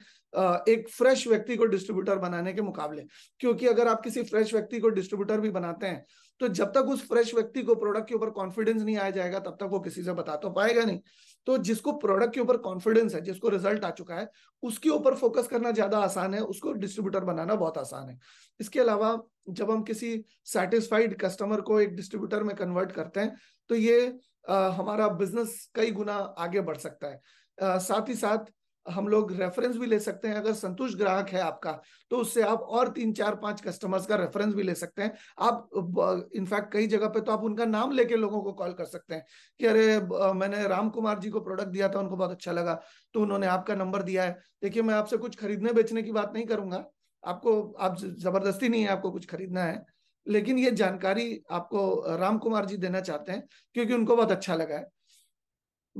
एक फ्रेश व्यक्ति को डिस्ट्रीब्यूटर बनाने के मुकाबले क्योंकि अगर आप किसी फ्रेश व्यक्ति को डिस्ट्रीब्यूटर भी बनाते हैं तो जब तक उस फ्रेश व्यक्ति को प्रोडक्ट के ऊपर कॉन्फिडेंस नहीं आ जाएगा तब तक वो किसी से बता तो पाएगा नहीं तो जिसको प्रोडक्ट के ऊपर कॉन्फिडेंस है जिसको रिजल्ट आ चुका है उसके ऊपर फोकस करना ज्यादा आसान है उसको डिस्ट्रीब्यूटर बनाना बहुत आसान है इसके अलावा जब हम किसी सेटिस्फाइड कस्टमर को एक डिस्ट्रीब्यूटर में कन्वर्ट करते हैं तो ये आ, हमारा बिजनेस कई गुना आगे बढ़ सकता है आ, साथ ही साथ हम लोग रेफरेंस भी ले सकते हैं अगर संतुष्ट ग्राहक है आपका तो उससे आप और तीन चार पांच कस्टमर्स का रेफरेंस भी ले सकते हैं आप इनफैक्ट कई जगह पे तो आप उनका नाम लेके लोगों को कॉल कर सकते हैं कि अरे मैंने राम कुमार जी को प्रोडक्ट दिया था उनको बहुत अच्छा लगा तो उन्होंने आपका नंबर दिया है देखिए मैं आपसे कुछ खरीदने बेचने की बात नहीं करूंगा आपको आप जबरदस्ती नहीं है आपको कुछ खरीदना है लेकिन ये जानकारी आपको राम कुमार जी देना चाहते हैं क्योंकि उनको बहुत अच्छा लगा है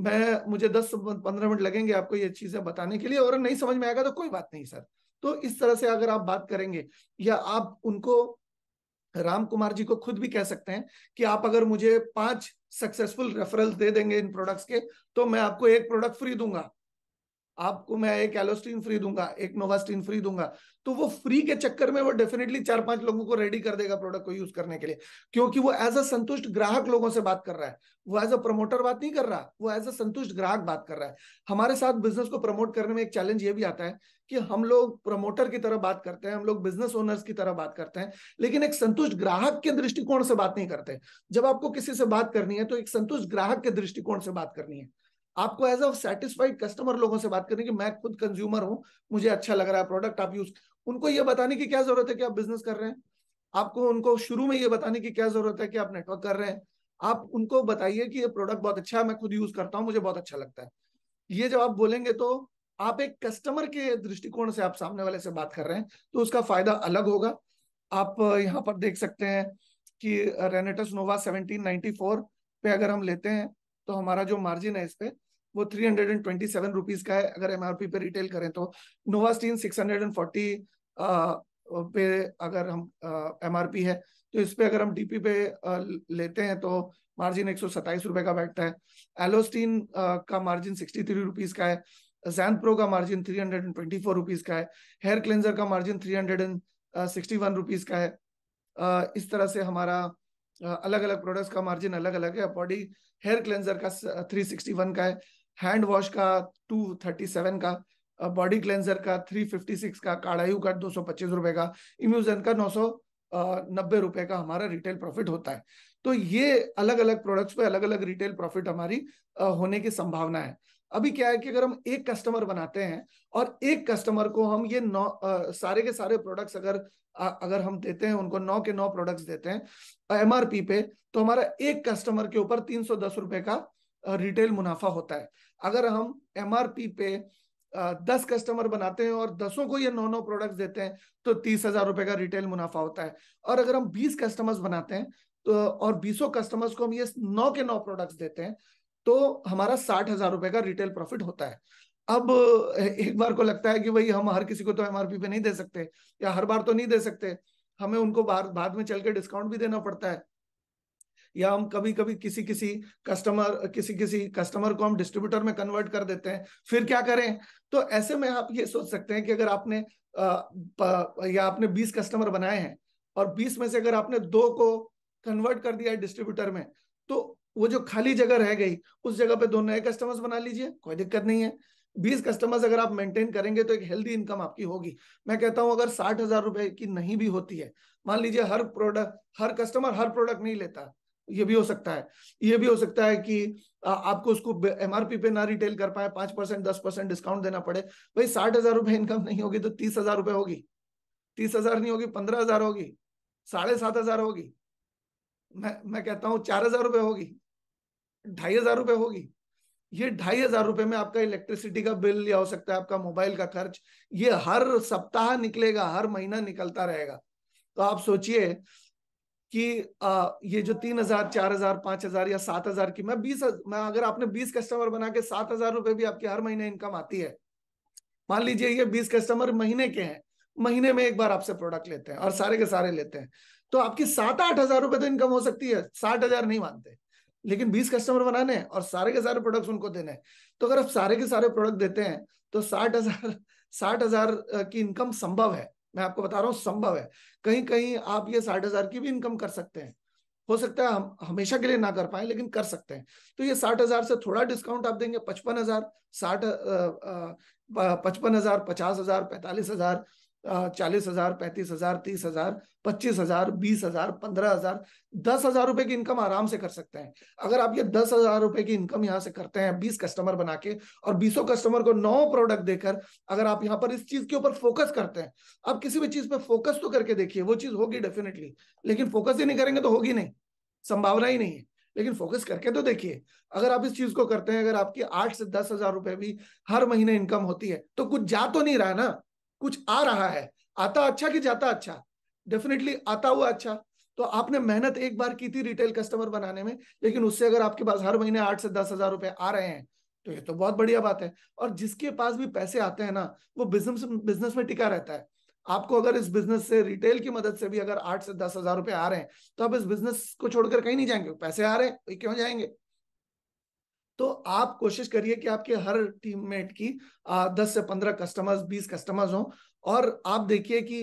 मैं मुझे दस पंद्रह मिनट लगेंगे आपको ये चीजें बताने के लिए और नहीं समझ में आएगा तो कोई बात नहीं सर तो इस तरह से अगर आप बात करेंगे या आप उनको राम कुमार जी को खुद भी कह सकते हैं कि आप अगर मुझे पांच सक्सेसफुल रेफरल दे देंगे इन प्रोडक्ट्स के तो मैं आपको एक प्रोडक्ट फ्री दूंगा आपको मैं एक एलोस्टीन फ्री दूंगा एक नोवास्टीन फ्री दूंगा तो वो फ्री के चक्कर में वो डेफिनेटली चार पांच लोगों को रेडी कर देगा प्रोडक्ट को यूज करने के लिए क्योंकि वो एज अ संतुष्ट ग्राहक लोगों से बात कर रहा है वो एज अ प्रमोटर बात नहीं कर रहा वो एज अ संतुष्ट ग्राहक बात कर रहा है हमारे साथ बिजनेस को प्रमोट करने में एक चैलेंज ये भी आता है कि हम लोग प्रमोटर की तरह बात करते हैं हम लोग बिजनेस ओनर्स की तरह बात करते हैं लेकिन एक संतुष्ट ग्राहक के दृष्टिकोण से बात नहीं करते जब आपको किसी से बात करनी है तो एक संतुष्ट ग्राहक के दृष्टिकोण से बात करनी है आपको एज अ सेटिस्फाइड कस्टमर लोगों से बात करनी कि मैं खुद कंज्यूमर हूं मुझे अच्छा लग रहा है प्रोडक्ट आप यूज उनको ये बताने की क्या जरूरत है कि आप बिजनेस कर रहे हैं आपको उनको शुरू में ये बताने की क्या जरूरत है कि आप नेटवर्क कर रहे हैं आप उनको बताइए कि ये प्रोडक्ट बहुत अच्छा है मैं खुद यूज करता हूँ मुझे बहुत अच्छा लगता है ये जब आप बोलेंगे तो आप एक कस्टमर के दृष्टिकोण से आप सामने वाले से बात कर रहे हैं तो उसका फायदा अलग होगा आप यहाँ पर देख सकते हैं कि रेनेटस नोवा 1794 पे अगर हम लेते हैं तो हमारा जो मार्जिन है इस पे वो three hundred and twenty seven rupees का है अगर एमआरपी पे रिटेल करें तो नोवा स्टीन सिक्स हंड्रेड एंड फोर्टी पे अगर हम एमआरपी है तो इस पे अगर हम डीपी पे लेते हैं तो मार्जिन एक सौ सत्ताईस रुपए का बैठता है एलोस्टीन का मार्जिन सिक्सटी थ्री रुपीज का है जैन प्रो का margin three hundred and twenty four rupees का है हेयर क्लेंजर का margin three hundred and sixty one rupees का है इस तरह से हमारा अलग अलग प्रोडक्ट्स का मार्जिन अलग अलग है बॉडी हेयर क्लेंजर का थ्री सिक्सटी वन का है हैंड वॉश का 237 का बॉडी क्लेंजर का 356 का काढ़ायू का दो सौ पच्चीस रुपए का इम्यूजन का नौ सौ नब्बे रुपए का हमारा रिटेल प्रॉफिट होता है तो ये अलग अलग प्रोडक्ट्स पे अलग अलग रिटेल प्रॉफिट हमारी होने की संभावना है अभी क्या है कि अगर हम एक कस्टमर बनाते हैं और एक कस्टमर को हम ये नौ आ, सारे के सारे प्रोडक्ट्स अगर आ, अगर हम देते हैं उनको नौ के नौ प्रोडक्ट्स देते हैं एम पे तो हमारा एक कस्टमर के ऊपर तीन सौ दस रुपए का रिटेल मुनाफा होता है अगर हम एम पे दस कस्टमर बनाते हैं और दसों को ये नौ नौ प्रोडक्ट देते हैं तो तीस हजार रुपए का रिटेल मुनाफा होता है और अगर हम बीस कस्टमर्स बनाते हैं तो और बीसों कस्टमर्स को हम ये नौ के नौ प्रोडक्ट्स देते हैं तो हमारा साठ हजार रुपए का रिटेल प्रॉफिट होता है अब एक बार को लगता है कि भाई हम हर किसी को तो एमआरपी पे नहीं दे सकते या हर बार तो नहीं दे सकते हमें उनको बाद में चल के डिस्काउंट भी देना पड़ता है या हम कभी कभी किसी किसी कस्टमर किसी किसी कस्टमर को हम डिस्ट्रीब्यूटर में कन्वर्ट कर देते हैं फिर क्या करें तो ऐसे में आप ये सोच सकते हैं कि अगर आपने या आपने बीस कस्टमर बनाए हैं और बीस में से अगर आपने दो को कन्वर्ट कर दिया है डिस्ट्रीब्यूटर में तो वो जो खाली जगह रह गई उस जगह पे दो नए कस्टमर्स बना लीजिए कोई दिक्कत नहीं है बीस कस्टमर्स अगर आप मेंटेन करेंगे तो एक हेल्दी इनकम आपकी होगी मैं कहता हूं अगर साठ हजार रुपए की नहीं भी होती है मान लीजिए हर प्रोडक्ट हर कस्टमर हर प्रोडक्ट नहीं लेता ये भी हो सकता है ये भी हो सकता है कि आ, आपको उसको एमआरपी पे ना रिटेल कर पाए पांच परसेंट दस परसेंट डिस्काउंट देना पड़े भाई साठ हजार रुपए इनकम नहीं होगी तो तीस हजार रुपए होगी तीस हजार नहीं होगी पंद्रह हजार होगी साढ़े सात हजार होगी मैं मैं कहता हूँ चार हजार रुपए होगी ढाई हजार रुपए होगी ये ढाई हजार रुपए में आपका इलेक्ट्रिसिटी का बिल या हो सकता है आपका मोबाइल का खर्च ये हर सप्ताह निकलेगा हर महीना निकलता रहेगा तो आप सोचिए कि ये जो तीन हजार चार हजार पांच हजार या सात हजार की मैं बीस मैं अगर आपने बीस कस्टमर बना के सात हजार रुपए भी आपकी हर महीने इनकम आती है मान लीजिए ये बीस कस्टमर महीने के हैं महीने में एक बार आपसे प्रोडक्ट लेते हैं और सारे के सारे लेते हैं तो आपकी सात आठ हजार रुपए तो इनकम हो सकती है साठ हजार नहीं मानते लेकिन बीस कस्टमर बनाने हैं और सारे के सारे प्रोडक्ट्स उनको देने हैं तो अगर आप सारे के सारे प्रोडक्ट देते हैं तो साठ हजार साठ हजार की इनकम संभव है मैं आपको बता रहा हूँ संभव है कहीं कहीं आप ये साठ हजार की भी इनकम कर सकते हैं हो सकता है हम हमेशा के लिए ना कर पाए लेकिन कर सकते हैं तो ये साठ हजार से थोड़ा डिस्काउंट आप देंगे पचपन हजार साठ पचपन हजार पचास हजार पैंतालीस हजार चालीस हजार पैंतीस हजार तीस हजार पच्चीस हजार बीस हजार पंद्रह हजार दस हजार रुपए की इनकम आराम से कर सकते हैं अगर आप ये दस हजार रुपए की इनकम यहाँ से करते हैं बीस कस्टमर बना के और बीसों कस्टमर को नौ प्रोडक्ट देकर अगर आप यहाँ पर इस चीज के ऊपर फोकस करते हैं आप किसी भी चीज पर फोकस तो करके देखिए वो चीज होगी डेफिनेटली लेकिन फोकस ही नहीं करेंगे तो होगी नहीं संभावना ही नहीं है लेकिन फोकस करके तो देखिए अगर आप इस चीज को करते हैं अगर आपकी आठ से दस हजार रुपए भी हर महीने इनकम होती है तो कुछ जा तो नहीं रहा ना कुछ आ रहा है आता अच्छा कि जाता अच्छा डेफिनेटली आता हुआ अच्छा तो आपने मेहनत एक बार की थी रिटेल कस्टमर बनाने में लेकिन उससे अगर आपके पास हर महीने आठ से दस हजार रुपए आ रहे हैं तो ये तो बहुत बढ़िया बात है और जिसके पास भी पैसे आते हैं ना वो बिजनेस बिजनेस में टिका रहता है आपको अगर इस बिजनेस से रिटेल की मदद से भी अगर आठ से दस हजार रुपए आ रहे हैं तो आप इस बिजनेस को छोड़कर कहीं नहीं जाएंगे पैसे आ रहे हैं तो क्यों जाएंगे तो आप कोशिश करिए कि आपके हर टीममेट की दस से पंद्रह कस्टमर्स बीस कस्टमर्स हों और आप देखिए कि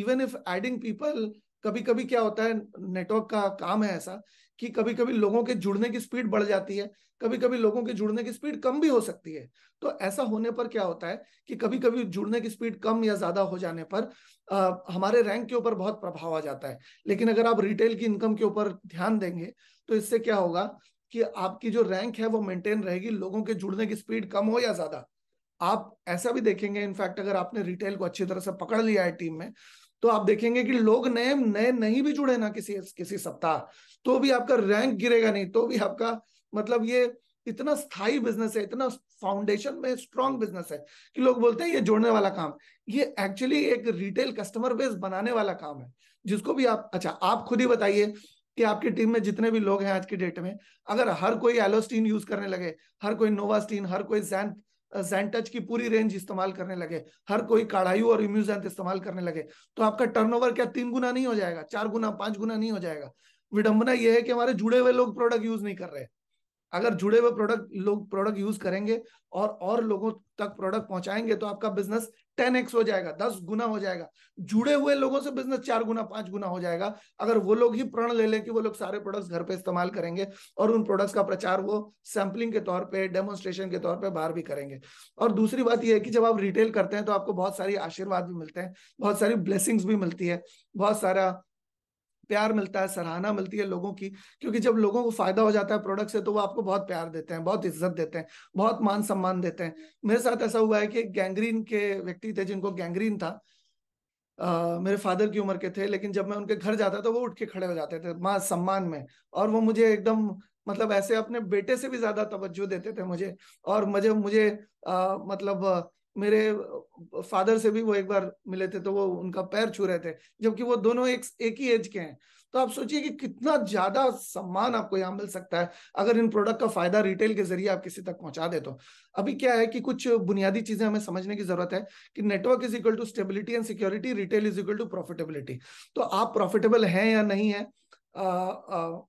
इवन इफ एडिंग पीपल कभी कभी क्या होता है नेटवर्क का काम है ऐसा कि कभी कभी लोगों के जुड़ने की स्पीड बढ़ जाती है कभी कभी लोगों के जुड़ने की स्पीड कम भी हो सकती है तो ऐसा होने पर क्या होता है कि कभी कभी जुड़ने की स्पीड कम या ज्यादा हो जाने पर आ, हमारे रैंक के ऊपर बहुत प्रभाव आ जाता है लेकिन अगर आप रिटेल की इनकम के ऊपर ध्यान देंगे तो इससे क्या होगा कि आपकी जो रैंक है वो मेंटेन रहेगी लोगों के जुड़ने की स्पीड कम हो या ज्यादा आप ऐसा भी देखेंगे इनफैक्ट अगर आपने रिटेल को अच्छी तरह से पकड़ लिया है टीम में तो आप देखेंगे कि लोग नए नए नहीं भी जुड़े ना किसी किसी सप्ताह तो भी आपका रैंक गिरेगा नहीं तो भी आपका मतलब ये इतना स्थायी बिजनेस है इतना फाउंडेशन में स्ट्रांग बिजनेस है कि लोग बोलते हैं ये जोड़ने वाला काम ये एक्चुअली एक रिटेल कस्टमर बेस बनाने वाला काम है जिसको भी आप अच्छा आप खुद ही बताइए कि आपकी टीम में जितने भी लोग हैं आज की डेट में अगर हर कोई एलोस्टीन यूज करने लगे हर कोई नोवास्टीन हर कोई जैन जैनटच की पूरी रेंज इस्तेमाल करने लगे हर कोई काढ़ायू और इम्यूजेंट इस्तेमाल करने लगे तो आपका टर्नओवर क्या तीन गुना नहीं हो जाएगा चार गुना पांच गुना नहीं हो जाएगा विडंबना यह है कि हमारे जुड़े हुए लोग प्रोडक्ट यूज नहीं कर रहे अगर जुड़े हुए प्रोडक्ट लोग प्रोडक्ट यूज करेंगे और और लोगों तक प्रोडक्ट पहुंचाएंगे तो आपका बिजनेस टेन एक्स हो जाएगा दस गुना हो जाएगा जुड़े हुए लोगों से बिजनेस चार गुना पांच गुना हो जाएगा अगर वो लोग ही प्रण ले लें कि वो लोग सारे प्रोडक्ट्स घर पे इस्तेमाल करेंगे और उन प्रोडक्ट्स का प्रचार वो सैम्पलिंग के तौर पर डेमोन्स्ट्रेशन के तौर पर बाहर भी करेंगे और दूसरी बात यह है कि जब आप रिटेल करते हैं तो आपको बहुत सारी आशीर्वाद भी मिलते हैं बहुत सारी ब्लेसिंग्स भी मिलती है बहुत सारा प्यार मिलता है सराहना मिलती है लोगों की क्योंकि जब लोगों को फायदा हो जाता है प्रोडक्ट से तो वो आपको बहुत प्यार देते हैं बहुत इज्जत देते हैं बहुत मान सम्मान देते हैं मेरे साथ ऐसा हुआ है कि गैंग्रीन के व्यक्ति थे जिनको गैंग्रीन था Uh, मेरे फादर की उम्र के थे लेकिन जब मैं उनके घर जाता तो वो उठ के खड़े हो जाते थे माँ सम्मान में और वो मुझे एकदम मतलब ऐसे अपने बेटे से भी ज्यादा तवज्जो देते थे मुझे और मुझे मुझे आ, मतलब मेरे फादर से भी वो एक बार मिले थे तो वो उनका पैर छू रहे थे जबकि वो दोनों एक एक ही एज के हैं तो आप सोचिए कि कितना ज्यादा सम्मान आपको यहाँ मिल सकता है अगर इन प्रोडक्ट का फायदा रिटेल के जरिए आप किसी तक पहुंचा दे तो अभी क्या है कि कुछ बुनियादी चीजें हमें समझने की जरूरत है कि network is equal to stability and security retail is equal to profitability तो आप प्रॉफिटेबल हैं या नहीं है आ, आ,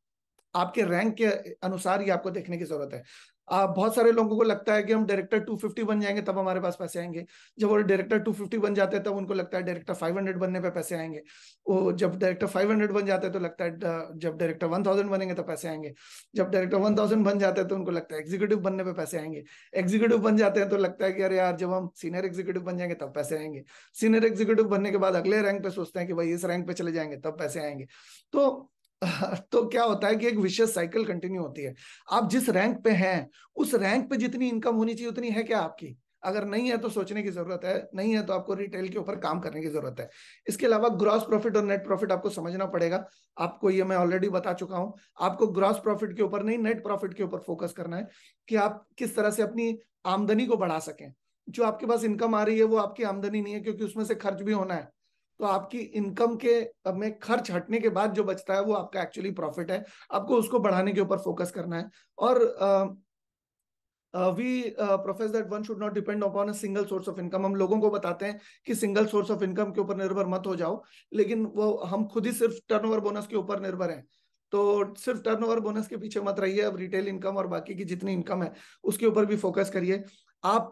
आपके रैंक के अनुसार ही आपको देखने की जरूरत है आप बहुत सारे लोगों को लगता है कि हम डायरेक्टर 250 बन जाएंगे तब हमारे पास पैसे आएंगे जब वो डायरेक्टर 250 बन जाते हैं तब उनको लगता है डायरेक्टर 500 बनने पे पैसे आएंगे वो जब डायरेक्टर 500 बन जाते हैं तो लगता है जब डायरेक्टर 1000 बनेंगे तो पैसे आएंगे जब डायरेक्टर 1000 बन जाते हैं तो उनको लगता है एग्जीक्यूटिव बनने पर पैसे आएंगे एग्जीक्यूटिव बन जाते हैं तो लगता है कि अरे यार जब हम सीनियर एग्जीक्यूटिव बन जाएंगे तब पैसे आएंगे सीनियर एग्जीक्यूटिव बनने के बाद अगले रैंक पे सोचते हैं कि भाई इस रैंक पे चले जाएंगे तब पैसे आएंगे तो तो क्या होता है कि एक विशेष साइकिल कंटिन्यू होती है आप जिस रैंक पे हैं उस रैंक पे जितनी इनकम होनी चाहिए उतनी है क्या आपकी अगर नहीं है तो सोचने की जरूरत है नहीं है तो आपको रिटेल के ऊपर काम करने की जरूरत है इसके अलावा ग्रॉस प्रॉफिट और नेट प्रॉफिट आपको समझना पड़ेगा आपको ये मैं ऑलरेडी बता चुका हूं आपको ग्रॉस प्रॉफिट के ऊपर नहीं नेट प्रॉफिट के ऊपर फोकस करना है कि आप किस तरह से अपनी आमदनी को बढ़ा सकें जो आपके पास इनकम आ रही है वो आपकी आमदनी नहीं है क्योंकि उसमें से खर्च भी होना है तो आपकी इनकम के में खर्च हटने के बाद जो बचता है वो आपका एक्चुअली प्रॉफिट है आपको उसको बढ़ाने के ऊपर फोकस करना है और uh, we uh, profess that one should not depend upon a single source हम लोगों को बताते हैं कि सिंगल सोर्स ऑफ इनकम के ऊपर निर्भर मत हो जाओ लेकिन वो हम खुद ही सिर्फ टर्नओवर बोनस के ऊपर निर्भर हैं तो सिर्फ टर्नओवर बोनस के पीछे मत रहिए अब रिटेल इनकम और बाकी की जितनी इनकम है उसके ऊपर भी फोकस करिए आप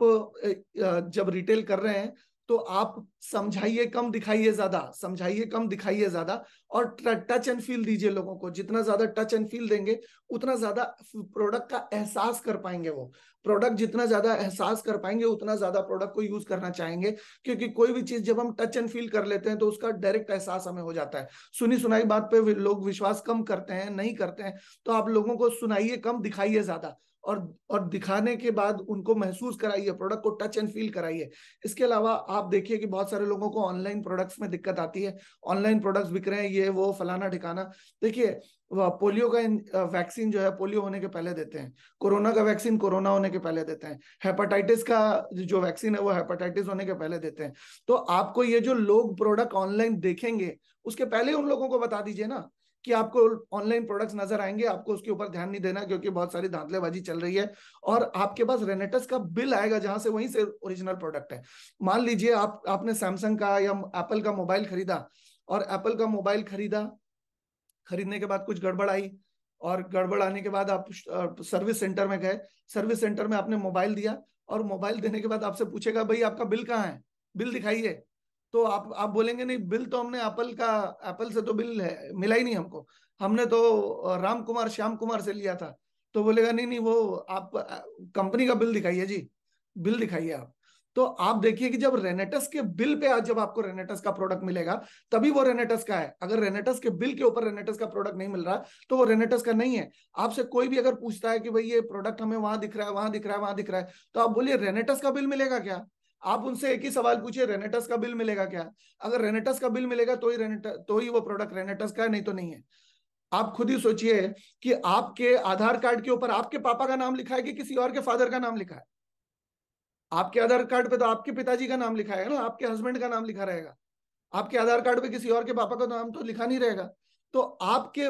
जब रिटेल कर रहे हैं तो आप समझाइए कम दिखाइए ज्यादा समझाइए कम दिखाइए ज्यादा और टच एंड फील दीजिए लोगों को जितना ज्यादा टच एंड फील देंगे उतना ज्यादा प्रोडक्ट का एहसास कर पाएंगे वो प्रोडक्ट जितना ज्यादा एहसास कर पाएंगे उतना ज्यादा प्रोडक्ट को यूज करना चाहेंगे क्योंकि कोई भी चीज जब हम टच एंड फील कर लेते हैं तो उसका डायरेक्ट एहसास हमें हो जाता है सुनी सुनाई बात पे लोग विश्वास कम करते हैं नहीं करते हैं तो आप लोगों को सुनाइए कम दिखाइए ज्यादा और और दिखाने के बाद उनको महसूस कराइए प्रोडक्ट को टच एंड फील कराइए इसके अलावा आप देखिए कि बहुत सारे लोगों को ऑनलाइन प्रोडक्ट्स में दिक्कत आती है ऑनलाइन प्रोडक्ट्स बिक रहे हैं ये वो फलाना ठिकाना देखिए पोलियो का वैक्सीन जो है पोलियो होने के पहले देते हैं कोरोना का वैक्सीन कोरोना होने के पहले देते हैं हेपाटाइटिस का जो वैक्सीन है वो हेपेटाइटिस होने के पहले देते हैं तो आपको ये जो लोग प्रोडक्ट ऑनलाइन देखेंगे उसके पहले उन लोगों को बता दीजिए ना कि आपको ऑनलाइन प्रोडक्ट्स नजर आएंगे आपको उसके ऊपर ध्यान नहीं देना क्योंकि बहुत सारी धांधलेबाजी चल रही है और आपके पास रेनेटस का बिल आएगा जहां से वहीं से ओरिजिनल प्रोडक्ट है मान लीजिए आप आपने सैमसंग का या एप्पल का मोबाइल खरीदा और एप्पल का मोबाइल खरीदा खरीदने के बाद कुछ गड़बड़ आई और गड़बड़ आने के बाद आप सर्विस सेंटर में गए सर्विस सेंटर में आपने मोबाइल दिया और मोबाइल देने के बाद आपसे पूछेगा भाई आपका बिल कहाँ है बिल दिखाइए तो आप आप बोलेंगे नहीं बिल तो हमने एप्पल का एप्पल से तो बिल है मिला ही नहीं हमको हमने तो राम कुमार श्याम कुमार से लिया था तो बोलेगा नहीं नहीं वो आप कंपनी का बिल दिखाइए जी बिल दिखाइए आप तो आप देखिए कि जब रेनेटस के बिल पे आज जब आपको रेनेटस का प्रोडक्ट मिलेगा तभी वो रेनेटस का है अगर रेनेटस के बिल के ऊपर रेनेटस का प्रोडक्ट नहीं मिल रहा तो वो रेनेटस का नहीं है आपसे कोई भी अगर पूछता है कि भाई ये प्रोडक्ट हमें वहां दिख रहा है वहां दिख रहा है वहां दिख रहा है तो आप बोलिए रेनेटस का बिल मिलेगा क्या आप उनसे एक ही सवाल पूछिए रेनेटस का बिल मिलेगा क्या अगर रेनेटस का बिल मिलेगा तो ही रेनेटस तो ही वो प्रोडक्ट रेनेटस का है नहीं तो नहीं है आप खुद ही सोचिए कि आपके आधार कार्ड के ऊपर आपके पापा का नाम लिखा है कि किसी और के फादर का नाम लिखा है आपके आधार कार्ड पे तो आपके पिताजी का नाम लिखा है ना आपके हस्बैंड का नाम लिखा रहेगा आपके आधार कार्ड पे किसी और के पापा का नाम तो लिखा नहीं रहेगा तो आपके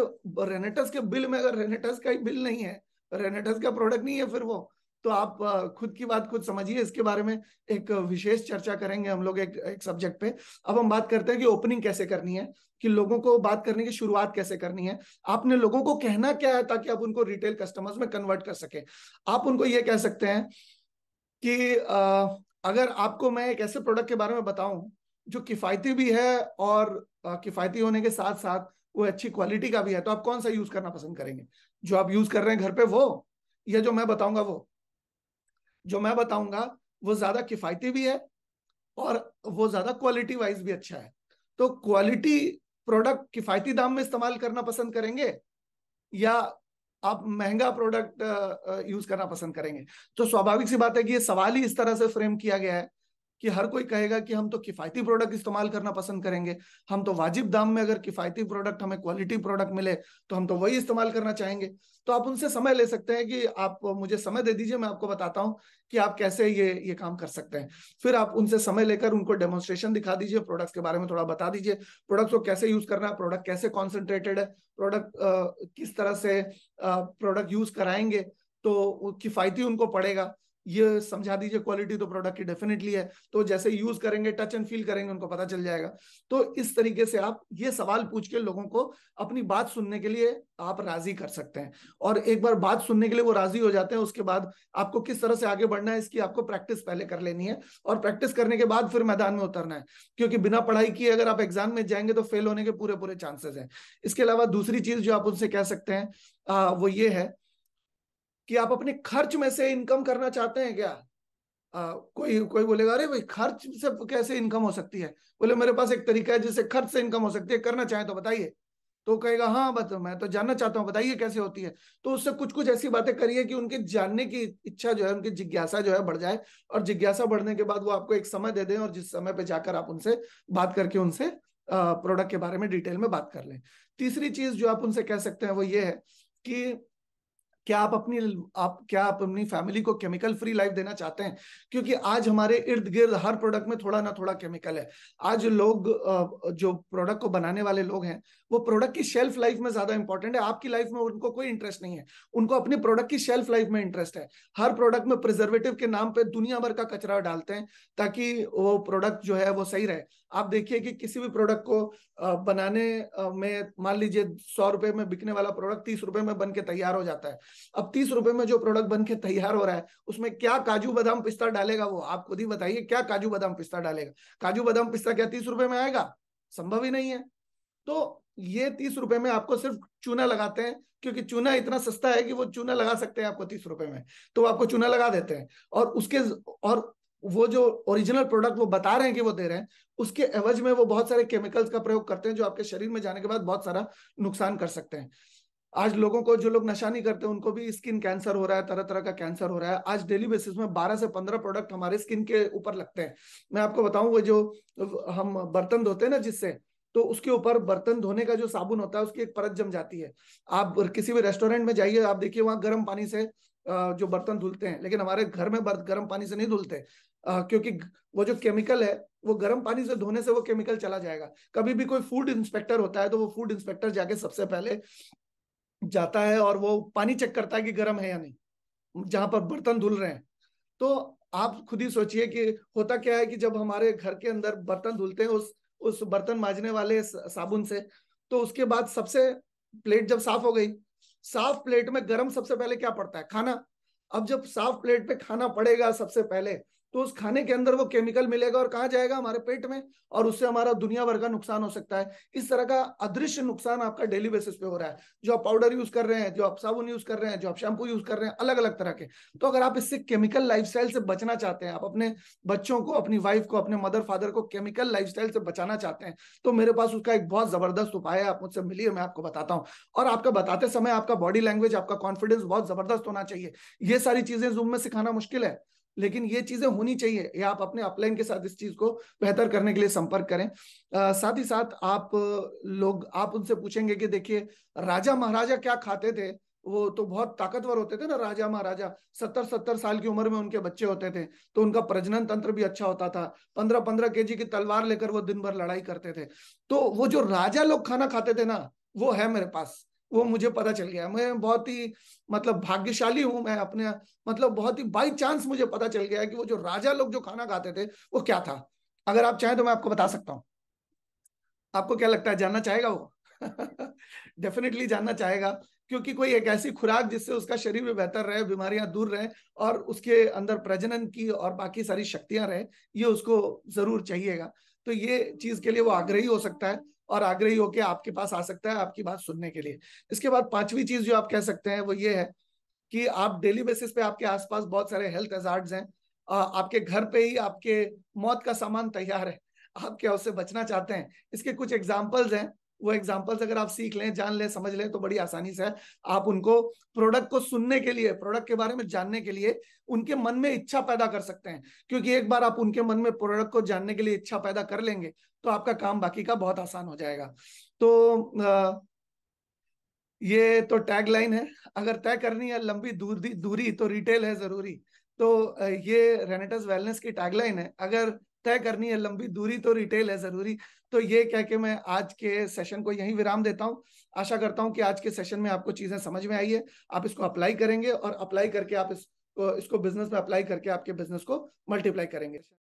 रेनेटस के बिल में अगर रेनेटस का ही बिल नहीं है रेनेटस का प्रोडक्ट नहीं है फिर वो तो आप खुद की बात खुद समझिए इसके बारे में एक विशेष चर्चा करेंगे हम लोग एक एक सब्जेक्ट पे अब हम बात करते हैं कि ओपनिंग कैसे करनी है कि लोगों को बात करने की शुरुआत कैसे करनी है आपने लोगों को कहना क्या है ताकि आप उनको रिटेल कस्टमर्स में कन्वर्ट कर सके आप उनको ये कह सकते हैं कि आ, अगर आपको मैं एक ऐसे प्रोडक्ट के बारे में बताऊं जो किफायती भी है और आ, किफायती होने के साथ साथ वो अच्छी क्वालिटी का भी है तो आप कौन सा यूज करना पसंद करेंगे जो आप यूज कर रहे हैं घर पे वो या जो मैं बताऊंगा वो जो मैं बताऊंगा वो ज्यादा किफायती भी है और वो ज्यादा क्वालिटी वाइज भी अच्छा है तो क्वालिटी प्रोडक्ट किफायती दाम में इस्तेमाल करना पसंद करेंगे या आप महंगा प्रोडक्ट यूज करना पसंद करेंगे तो स्वाभाविक सी बात है कि ये सवाल ही इस तरह से फ्रेम किया गया है कि हर कोई कहेगा कि हम तो किफायती प्रोडक्ट इस्तेमाल करना पसंद करेंगे हम तो वाजिब दाम में अगर किफायती प्रोडक्ट हमें क्वालिटी प्रोडक्ट मिले तो हम तो वही इस्तेमाल करना चाहेंगे तो आप उनसे समय ले सकते हैं कि आप मुझे समय दे दीजिए मैं आपको बताता हूँ कि आप कैसे ये ये काम कर सकते हैं फिर आप उनसे समय लेकर उनको डेमोन्स्ट्रेशन दिखा दीजिए प्रोडक्ट्स के बारे में थोड़ा बता दीजिए प्रोडक्ट्स को कैसे यूज करना है प्रोडक्ट कैसे कॉन्सेंट्रेटेड है प्रोडक्ट किस तरह से प्रोडक्ट यूज कराएंगे तो किफायती उनको पड़ेगा ये समझा दीजिए क्वालिटी तो प्रोडक्ट की डेफिनेटली है तो जैसे यूज करेंगे टच एंड फील करेंगे उनको पता चल जाएगा तो इस तरीके से आप ये सवाल पूछ के लोगों को अपनी बात सुनने के लिए आप राजी कर सकते हैं और एक बार बात सुनने के लिए वो राजी हो जाते हैं उसके बाद आपको किस तरह से आगे बढ़ना है इसकी आपको प्रैक्टिस पहले कर लेनी है और प्रैक्टिस करने के बाद फिर मैदान में उतरना है क्योंकि बिना पढ़ाई किए अगर आप एग्जाम में जाएंगे तो फेल होने के पूरे पूरे चांसेस हैं इसके अलावा दूसरी चीज जो आप उनसे कह सकते हैं वो ये है कि आप अपने खर्च में से इनकम करना चाहते हैं क्या आ, कोई कोई बोलेगा अरे भाई खर्च से कैसे इनकम हो सकती है बोले मेरे पास एक तरीका है जिससे खर्च से इनकम हो सकती है करना चाहे तो बताइए तो कहेगा हाँ बत मैं तो जानना चाहता हूँ बताइए कैसे होती है तो उससे कुछ कुछ ऐसी बातें करिए कि उनके जानने की इच्छा जो है उनकी जिज्ञासा जो है बढ़ जाए और जिज्ञासा बढ़ने के बाद वो आपको एक समय दे दें और जिस समय पे जाकर आप उनसे बात करके उनसे प्रोडक्ट के बारे में डिटेल में बात कर लें तीसरी चीज जो आप उनसे कह सकते हैं वो ये है कि क्या आप अपनी आप क्या आप अपनी फैमिली को केमिकल फ्री लाइफ देना चाहते हैं क्योंकि आज हमारे इर्द गिर्द हर प्रोडक्ट में थोड़ा ना थोड़ा केमिकल है आज लोग जो प्रोडक्ट को बनाने वाले लोग हैं वो प्रोडक्ट की शेल्फ लाइफ में ज्यादा इंपॉर्टेंट है आपकी लाइफ में उनको कोई इंटरेस्ट नहीं है उनको अपने प्रोडक्ट की शेल्फ लाइफ में इंटरेस्ट है हर प्रोडक्ट में प्रिजर्वेटिव के नाम पर दुनिया भर का कचरा डालते हैं ताकि वो प्रोडक्ट जो है वो सही रहे आप देखिए कि किसी भी प्रोडक्ट को बनाने में मान लीजिए सौ रुपए में बिकने वाला प्रोडक्ट तीस रुपए में बन के तैयार हो जाता है अब तीस रुपए में जो प्रोडक्ट बन के तैयार हो रहा है उसमें क्या काजू बादाम पिस्ता डालेगा वो आप खुद ही बताइए क्या काजू बादाम पिस्ता डालेगा काजू बादाम पिस्ता क्या तीस रुपए में आएगा संभव ही नहीं है तो ये तीस रुपए में आपको सिर्फ चूना लगाते हैं क्योंकि चूना इतना सस्ता है कि वो चूना लगा सकते हैं आपको तीस रुपए में तो आपको चूना लगा देते हैं और उसके और वो जो ओरिजिनल प्रोडक्ट वो बता रहे हैं कि वो दे रहे हैं उसके एवज में वो बहुत सारे केमिकल्स का प्रयोग करते हैं जो आपके शरीर में जाने के बाद बहुत सारा नुकसान कर सकते हैं आज लोगों को जो लोग नशा नहीं करते उनको भी स्किन कैंसर हो रहा है तरह तरह का कैंसर हो रहा है आज डेली बेसिस में 12 से 15 प्रोडक्ट हमारे स्किन के ऊपर लगते हैं मैं आपको बताऊं वो जो हम बर्तन धोते हैं ना जिससे तो उसके ऊपर बर्तन धोने का जो साबुन होता है उसकी एक परत जम जाती है आप किसी भी रेस्टोरेंट में जाइए आप देखिए वहां गर्म पानी से जो बर्तन धुलते हैं लेकिन हमारे घर में गर्म पानी से नहीं धुलते क्योंकि वो जो केमिकल है वो गर्म पानी से धोने से वो केमिकल चला जाएगा कभी भी कोई फूड इंस्पेक्टर होता है तो वो फूड इंस्पेक्टर जाके सबसे पहले जाता है और वो पानी चेक करता है कि गर्म है या नहीं जहां पर बर्तन धुल रहे हैं तो आप खुद ही सोचिए कि होता क्या है कि जब हमारे घर के अंदर बर्तन धुलते हैं उस उस बर्तन मांजने वाले साबुन से तो उसके बाद सबसे प्लेट जब साफ हो गई साफ प्लेट में गरम सबसे पहले क्या पड़ता है खाना अब जब साफ प्लेट पे खाना पड़ेगा सबसे पहले तो उस खाने के अंदर वो केमिकल मिलेगा और कहाँ जाएगा हमारे पेट में और उससे हमारा दुनिया भर का नुकसान हो सकता है इस तरह का अदृश्य नुकसान आपका डेली बेसिस पे हो रहा है जो आप पाउडर यूज कर रहे हैं जो आप साबुन यूज कर रहे हैं जो आप शैम्पू यूज कर रहे हैं अलग अलग तरह के तो अगर आप इससे केमिकल लाइफ से बचना चाहते हैं आप अपने बच्चों को अपनी वाइफ को अपने मदर फादर को केमिकल लाइफ से बचाना चाहते हैं तो मेरे पास उसका एक बहुत जबरदस्त उपाय है आप मुझसे मिलिए मैं आपको बताता हूँ और आपका बताते समय आपका बॉडी लैंग्वेज आपका कॉन्फिडेंस बहुत जबरदस्त होना चाहिए ये सारी चीजें जूम में सिखाना मुश्किल है लेकिन ये चीजें होनी चाहिए या आप अपने अपलाइन के साथ इस चीज को बेहतर करने के लिए संपर्क करें आ, साथ ही साथ आप लोग आप उनसे पूछेंगे कि देखिए राजा महाराजा क्या खाते थे वो तो बहुत ताकतवर होते थे ना राजा महाराजा सत्तर सत्तर साल की उम्र में उनके बच्चे होते थे तो उनका प्रजनन तंत्र भी अच्छा होता था पंद्रह पंद्रह के की तलवार लेकर वो दिन भर लड़ाई करते थे तो वो जो राजा लोग खाना खाते थे ना वो है मेरे पास वो मुझे पता चल गया मैं बहुत ही मतलब भाग्यशाली हूं मैं अपने मतलब बहुत ही बाई चांस मुझे पता चल गया कि वो जो राजा लोग जो खाना खाते थे वो क्या था अगर आप चाहें तो मैं आपको बता सकता हूँ आपको क्या लगता है जानना चाहेगा वो डेफिनेटली जानना चाहेगा क्योंकि कोई एक ऐसी खुराक जिससे उसका शरीर भी बेहतर रहे बीमारियां दूर रहे और उसके अंदर प्रजनन की और बाकी सारी शक्तियां रहे ये उसको जरूर चाहिएगा तो ये चीज के लिए वो आग्रही हो सकता है और आग्रही होकर आपके पास आ सकता है आपकी बात सुनने के लिए इसके बाद पांचवी चीज जो आप कह सकते हैं वो ये है कि आप डेली बेसिस पे आपके आसपास बहुत सारे हेल्थ एजार्ड हैं आपके घर पे ही आपके मौत का सामान तैयार है आप क्या उससे बचना चाहते हैं इसके कुछ एग्जाम्पल्स हैं वो एग्जाम्पल्स अगर आप सीख लें जान लें समझ लें तो बड़ी आसानी से आप उनको प्रोडक्ट को सुनने के लिए प्रोडक्ट के बारे में जानने के लिए उनके मन में इच्छा पैदा कर सकते हैं क्योंकि एक बार आप उनके मन में प्रोडक्ट को जानने के लिए इच्छा पैदा कर लेंगे तो आपका काम बाकी का बहुत आसान हो जाएगा तो आ, ये तो टैग लाइन है अगर तय करनी है लंबी दूरी दूरी तो रिटेल है जरूरी तो ये रेनेटस वेलनेस की टैगलाइन है अगर तय करनी है लंबी दूरी तो रिटेल है जरूरी तो ये कह के मैं आज के सेशन को यहीं विराम देता हूँ आशा करता हूँ कि आज के सेशन में आपको चीजें समझ में आई है आप इसको अप्लाई करेंगे और अप्लाई करके आप इस, इसको बिजनेस में अप्लाई करके आपके बिजनेस को मल्टीप्लाई करेंगे